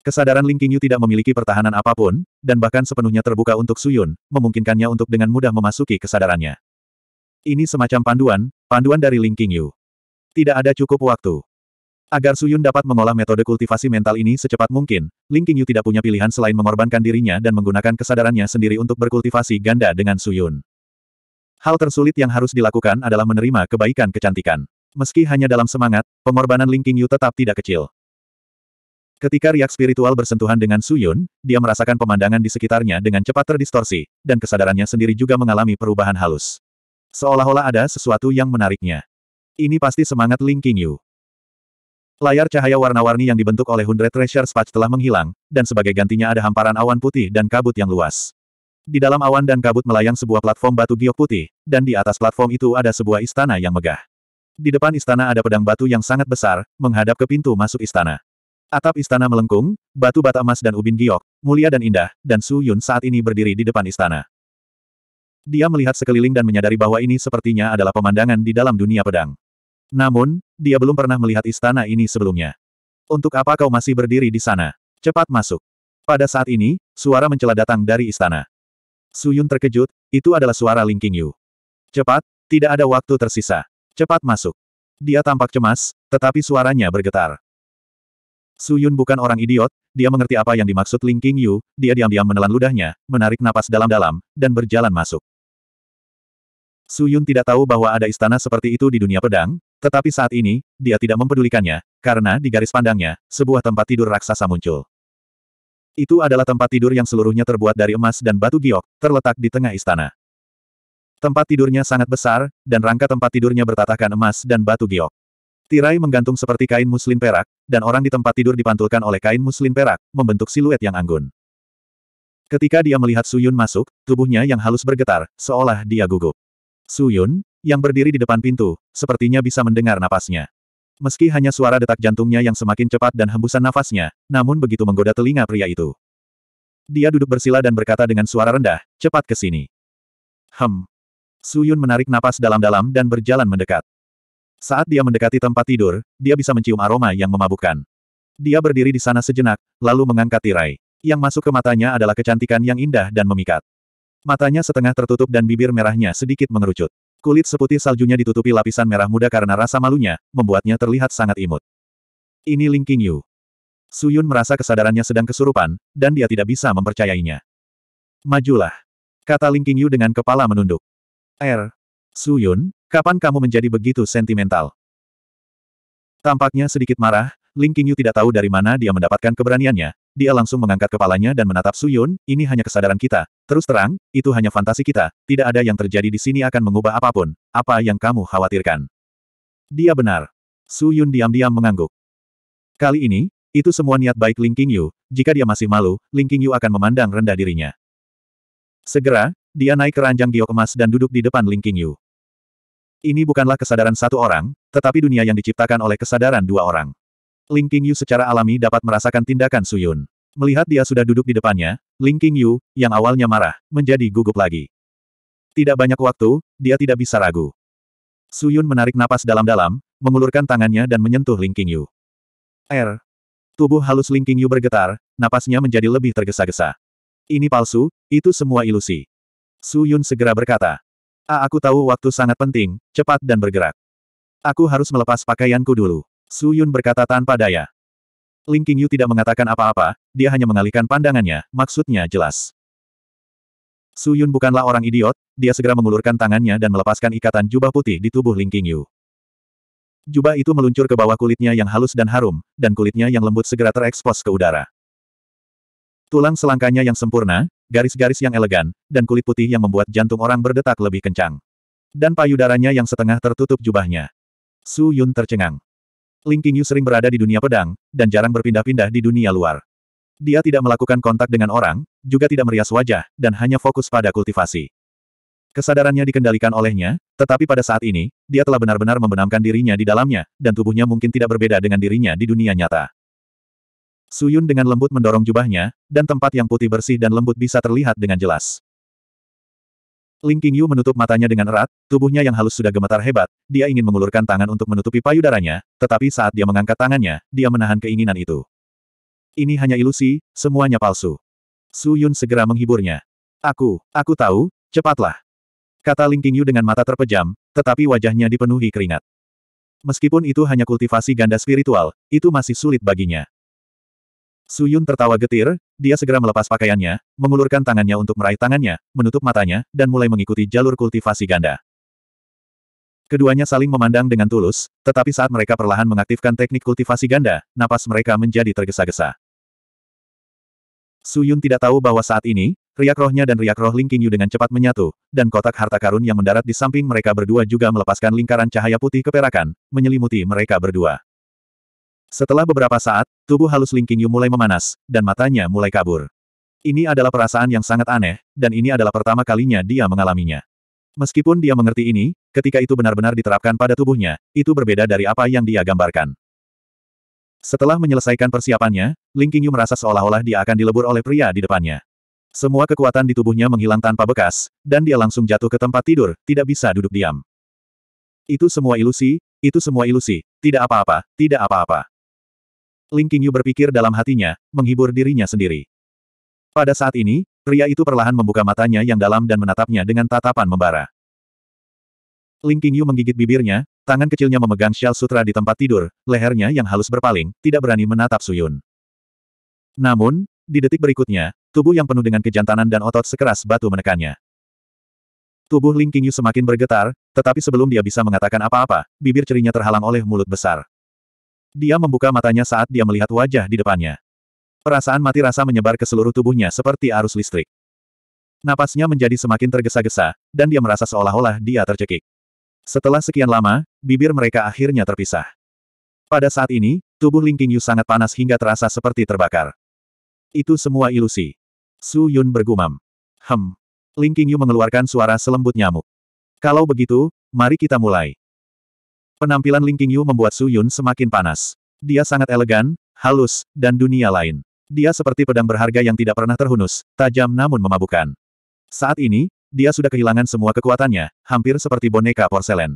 Kesadaran Ling Yu tidak memiliki pertahanan apapun, dan bahkan sepenuhnya terbuka untuk Su Yun, memungkinkannya untuk dengan mudah memasuki kesadarannya. Ini semacam panduan, panduan dari Ling Yu. Tidak ada cukup waktu. Agar Suyun dapat mengolah metode kultivasi mental ini secepat mungkin, Ling Qingyu tidak punya pilihan selain mengorbankan dirinya dan menggunakan kesadarannya sendiri untuk berkultivasi ganda dengan Suyun. Hal tersulit yang harus dilakukan adalah menerima kebaikan kecantikan. Meski hanya dalam semangat, pengorbanan Ling Qingyu tetap tidak kecil. Ketika riak spiritual bersentuhan dengan Suyun, dia merasakan pemandangan di sekitarnya dengan cepat terdistorsi, dan kesadarannya sendiri juga mengalami perubahan halus. Seolah-olah ada sesuatu yang menariknya. Ini pasti semangat Ling Qingyu. Layar cahaya warna-warni yang dibentuk oleh Hundred Treasure Spatch telah menghilang, dan sebagai gantinya ada hamparan awan putih dan kabut yang luas. Di dalam awan dan kabut melayang sebuah platform batu giok putih, dan di atas platform itu ada sebuah istana yang megah. Di depan istana ada pedang batu yang sangat besar, menghadap ke pintu masuk istana. Atap istana melengkung, batu bata emas dan ubin giok, mulia dan indah, dan Su Yun saat ini berdiri di depan istana. Dia melihat sekeliling dan menyadari bahwa ini sepertinya adalah pemandangan di dalam dunia pedang. Namun, dia belum pernah melihat istana ini sebelumnya. Untuk apa kau masih berdiri di sana? Cepat masuk. Pada saat ini, suara mencela datang dari istana. Su Yun terkejut, itu adalah suara Ling Qingyu. Cepat, tidak ada waktu tersisa. Cepat masuk. Dia tampak cemas, tetapi suaranya bergetar. Su Yun bukan orang idiot, dia mengerti apa yang dimaksud Ling Qingyu, dia diam-diam menelan ludahnya, menarik napas dalam-dalam, dan berjalan masuk. Su Yun tidak tahu bahwa ada istana seperti itu di dunia pedang, tetapi saat ini, dia tidak mempedulikannya, karena di garis pandangnya, sebuah tempat tidur raksasa muncul. Itu adalah tempat tidur yang seluruhnya terbuat dari emas dan batu giok, terletak di tengah istana. Tempat tidurnya sangat besar, dan rangka tempat tidurnya bertatahkan emas dan batu giok. Tirai menggantung seperti kain muslin perak, dan orang di tempat tidur dipantulkan oleh kain muslin perak, membentuk siluet yang anggun. Ketika dia melihat Suyun masuk, tubuhnya yang halus bergetar, seolah dia gugup. Suyun, yang berdiri di depan pintu, sepertinya bisa mendengar napasnya. Meski hanya suara detak jantungnya yang semakin cepat dan hembusan nafasnya, namun begitu menggoda telinga pria itu. Dia duduk bersila dan berkata dengan suara rendah, cepat ke sini. Hem. Suyun menarik napas dalam-dalam dan berjalan mendekat. Saat dia mendekati tempat tidur, dia bisa mencium aroma yang memabukkan. Dia berdiri di sana sejenak, lalu mengangkat tirai. Yang masuk ke matanya adalah kecantikan yang indah dan memikat. Matanya setengah tertutup dan bibir merahnya sedikit mengerucut. Kulit seputih saljunya ditutupi lapisan merah muda karena rasa malunya, membuatnya terlihat sangat imut. Ini Ling Qingyu. Suyun merasa kesadarannya sedang kesurupan, dan dia tidak bisa mempercayainya. Majulah. Kata Ling Qingyu dengan kepala menunduk. Er. Suyun, kapan kamu menjadi begitu sentimental? Tampaknya sedikit marah, Ling Qingyu tidak tahu dari mana dia mendapatkan keberaniannya, dia langsung mengangkat kepalanya dan menatap Suyun, ini hanya kesadaran kita. Terus terang, itu hanya fantasi kita, tidak ada yang terjadi di sini akan mengubah apapun, apa yang kamu khawatirkan. Dia benar. Suyun diam-diam mengangguk. Kali ini, itu semua niat baik Ling Qingyu, jika dia masih malu, Ling Qingyu akan memandang rendah dirinya. Segera, dia naik keranjang giok emas dan duduk di depan Ling Qingyu. Ini bukanlah kesadaran satu orang, tetapi dunia yang diciptakan oleh kesadaran dua orang. Ling Qingyu secara alami dapat merasakan tindakan Suyun. Melihat dia sudah duduk di depannya, Ling Qingyu, yang awalnya marah, menjadi gugup lagi. Tidak banyak waktu, dia tidak bisa ragu. Suyun menarik napas dalam-dalam, mengulurkan tangannya dan menyentuh Ling Qingyu. Er. Tubuh halus Ling Qingyu bergetar, napasnya menjadi lebih tergesa-gesa. Ini palsu, itu semua ilusi. Suyun segera berkata. A ah, aku tahu waktu sangat penting, cepat dan bergerak. Aku harus melepas pakaianku dulu. Su Yun berkata tanpa daya. Ling Qingyu tidak mengatakan apa-apa, dia hanya mengalihkan pandangannya, maksudnya jelas. Su Yun bukanlah orang idiot, dia segera mengulurkan tangannya dan melepaskan ikatan jubah putih di tubuh Ling Qingyu. Jubah itu meluncur ke bawah kulitnya yang halus dan harum, dan kulitnya yang lembut segera terekspos ke udara. Tulang selangkanya yang sempurna, garis-garis yang elegan, dan kulit putih yang membuat jantung orang berdetak lebih kencang. Dan payudaranya yang setengah tertutup jubahnya. Su Yun tercengang. Ling Qingyu sering berada di dunia pedang, dan jarang berpindah-pindah di dunia luar. Dia tidak melakukan kontak dengan orang, juga tidak merias wajah, dan hanya fokus pada kultivasi. Kesadarannya dikendalikan olehnya, tetapi pada saat ini, dia telah benar-benar membenamkan dirinya di dalamnya, dan tubuhnya mungkin tidak berbeda dengan dirinya di dunia nyata. Suyun dengan lembut mendorong jubahnya, dan tempat yang putih bersih dan lembut bisa terlihat dengan jelas. Ling Qingyu menutup matanya dengan erat, tubuhnya yang halus sudah gemetar hebat, dia ingin mengulurkan tangan untuk menutupi payudaranya, tetapi saat dia mengangkat tangannya, dia menahan keinginan itu. Ini hanya ilusi, semuanya palsu. Su Yun segera menghiburnya. Aku, aku tahu, cepatlah. Kata Ling Qingyu dengan mata terpejam, tetapi wajahnya dipenuhi keringat. Meskipun itu hanya kultivasi ganda spiritual, itu masih sulit baginya. Su Yun tertawa getir, dia segera melepas pakaiannya, mengulurkan tangannya untuk meraih tangannya, menutup matanya, dan mulai mengikuti jalur kultivasi ganda. Keduanya saling memandang dengan tulus, tetapi saat mereka perlahan mengaktifkan teknik kultivasi ganda, napas mereka menjadi tergesa-gesa. Su Yun tidak tahu bahwa saat ini, riak rohnya dan riak roh Ling Qingyu dengan cepat menyatu, dan kotak harta karun yang mendarat di samping mereka berdua juga melepaskan lingkaran cahaya putih keperakan, menyelimuti mereka berdua. Setelah beberapa saat, tubuh halus Ling Qingyu mulai memanas, dan matanya mulai kabur. Ini adalah perasaan yang sangat aneh, dan ini adalah pertama kalinya dia mengalaminya. Meskipun dia mengerti ini, ketika itu benar-benar diterapkan pada tubuhnya, itu berbeda dari apa yang dia gambarkan. Setelah menyelesaikan persiapannya, Ling Qingyu merasa seolah-olah dia akan dilebur oleh pria di depannya. Semua kekuatan di tubuhnya menghilang tanpa bekas, dan dia langsung jatuh ke tempat tidur, tidak bisa duduk diam. Itu semua ilusi, itu semua ilusi, tidak apa-apa, tidak apa-apa. Ling Qingyu berpikir dalam hatinya, menghibur dirinya sendiri. Pada saat ini, pria itu perlahan membuka matanya yang dalam dan menatapnya dengan tatapan membara. Ling Qingyu menggigit bibirnya, tangan kecilnya memegang syal sutra di tempat tidur, lehernya yang halus berpaling, tidak berani menatap Suyun. Namun, di detik berikutnya, tubuh yang penuh dengan kejantanan dan otot sekeras batu menekannya. Tubuh Ling Qingyu semakin bergetar, tetapi sebelum dia bisa mengatakan apa-apa, bibir cerinya terhalang oleh mulut besar. Dia membuka matanya saat dia melihat wajah di depannya. Perasaan mati rasa menyebar ke seluruh tubuhnya seperti arus listrik. Napasnya menjadi semakin tergesa-gesa, dan dia merasa seolah-olah dia tercekik. Setelah sekian lama, bibir mereka akhirnya terpisah. Pada saat ini, tubuh Ling Qingyu sangat panas hingga terasa seperti terbakar. Itu semua ilusi. Su Yun bergumam. Hem. Ling Qingyu mengeluarkan suara selembut nyamuk. Kalau begitu, mari kita mulai. Penampilan Ling Qingyu membuat Su Yun semakin panas. Dia sangat elegan, halus, dan dunia lain. Dia seperti pedang berharga yang tidak pernah terhunus, tajam namun memabukkan. Saat ini, dia sudah kehilangan semua kekuatannya, hampir seperti boneka porselen.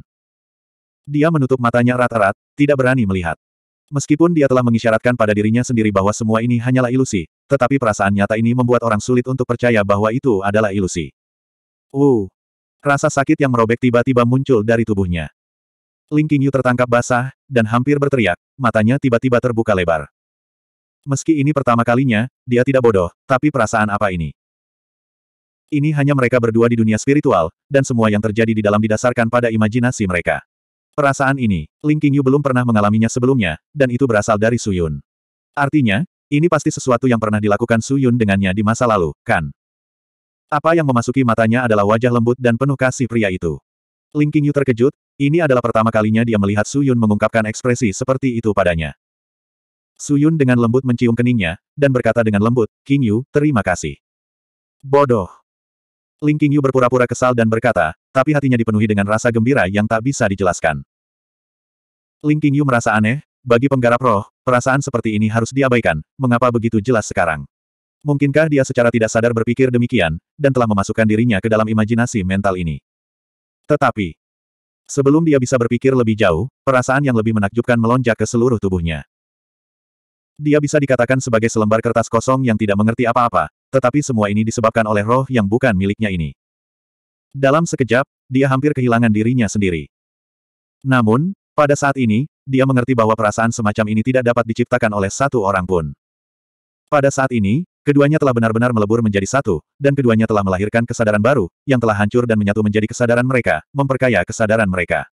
Dia menutup matanya rata rata tidak berani melihat. Meskipun dia telah mengisyaratkan pada dirinya sendiri bahwa semua ini hanyalah ilusi, tetapi perasaan nyata ini membuat orang sulit untuk percaya bahwa itu adalah ilusi. Uh, rasa sakit yang merobek tiba-tiba muncul dari tubuhnya. Ling Qingyu tertangkap basah, dan hampir berteriak, matanya tiba-tiba terbuka lebar. Meski ini pertama kalinya, dia tidak bodoh, tapi perasaan apa ini? Ini hanya mereka berdua di dunia spiritual, dan semua yang terjadi di dalam didasarkan pada imajinasi mereka. Perasaan ini, Ling Qingyu belum pernah mengalaminya sebelumnya, dan itu berasal dari Suyun. Artinya, ini pasti sesuatu yang pernah dilakukan Suyun dengannya di masa lalu, kan? Apa yang memasuki matanya adalah wajah lembut dan penuh kasih pria itu. Ling Qingyu terkejut, ini adalah pertama kalinya dia melihat Su Yun mengungkapkan ekspresi seperti itu padanya. Su Yun dengan lembut mencium keningnya, dan berkata dengan lembut, King Yu, terima kasih. Bodoh. Ling Qingyu berpura-pura kesal dan berkata, tapi hatinya dipenuhi dengan rasa gembira yang tak bisa dijelaskan. Ling Qingyu merasa aneh, bagi penggarap roh, perasaan seperti ini harus diabaikan, mengapa begitu jelas sekarang? Mungkinkah dia secara tidak sadar berpikir demikian, dan telah memasukkan dirinya ke dalam imajinasi mental ini? Tetapi, sebelum dia bisa berpikir lebih jauh, perasaan yang lebih menakjubkan melonjak ke seluruh tubuhnya. Dia bisa dikatakan sebagai selembar kertas kosong yang tidak mengerti apa-apa, tetapi semua ini disebabkan oleh roh yang bukan miliknya ini. Dalam sekejap, dia hampir kehilangan dirinya sendiri. Namun, pada saat ini, dia mengerti bahwa perasaan semacam ini tidak dapat diciptakan oleh satu orang pun. Pada saat ini, Keduanya telah benar-benar melebur menjadi satu, dan keduanya telah melahirkan kesadaran baru, yang telah hancur dan menyatu menjadi kesadaran mereka, memperkaya kesadaran mereka.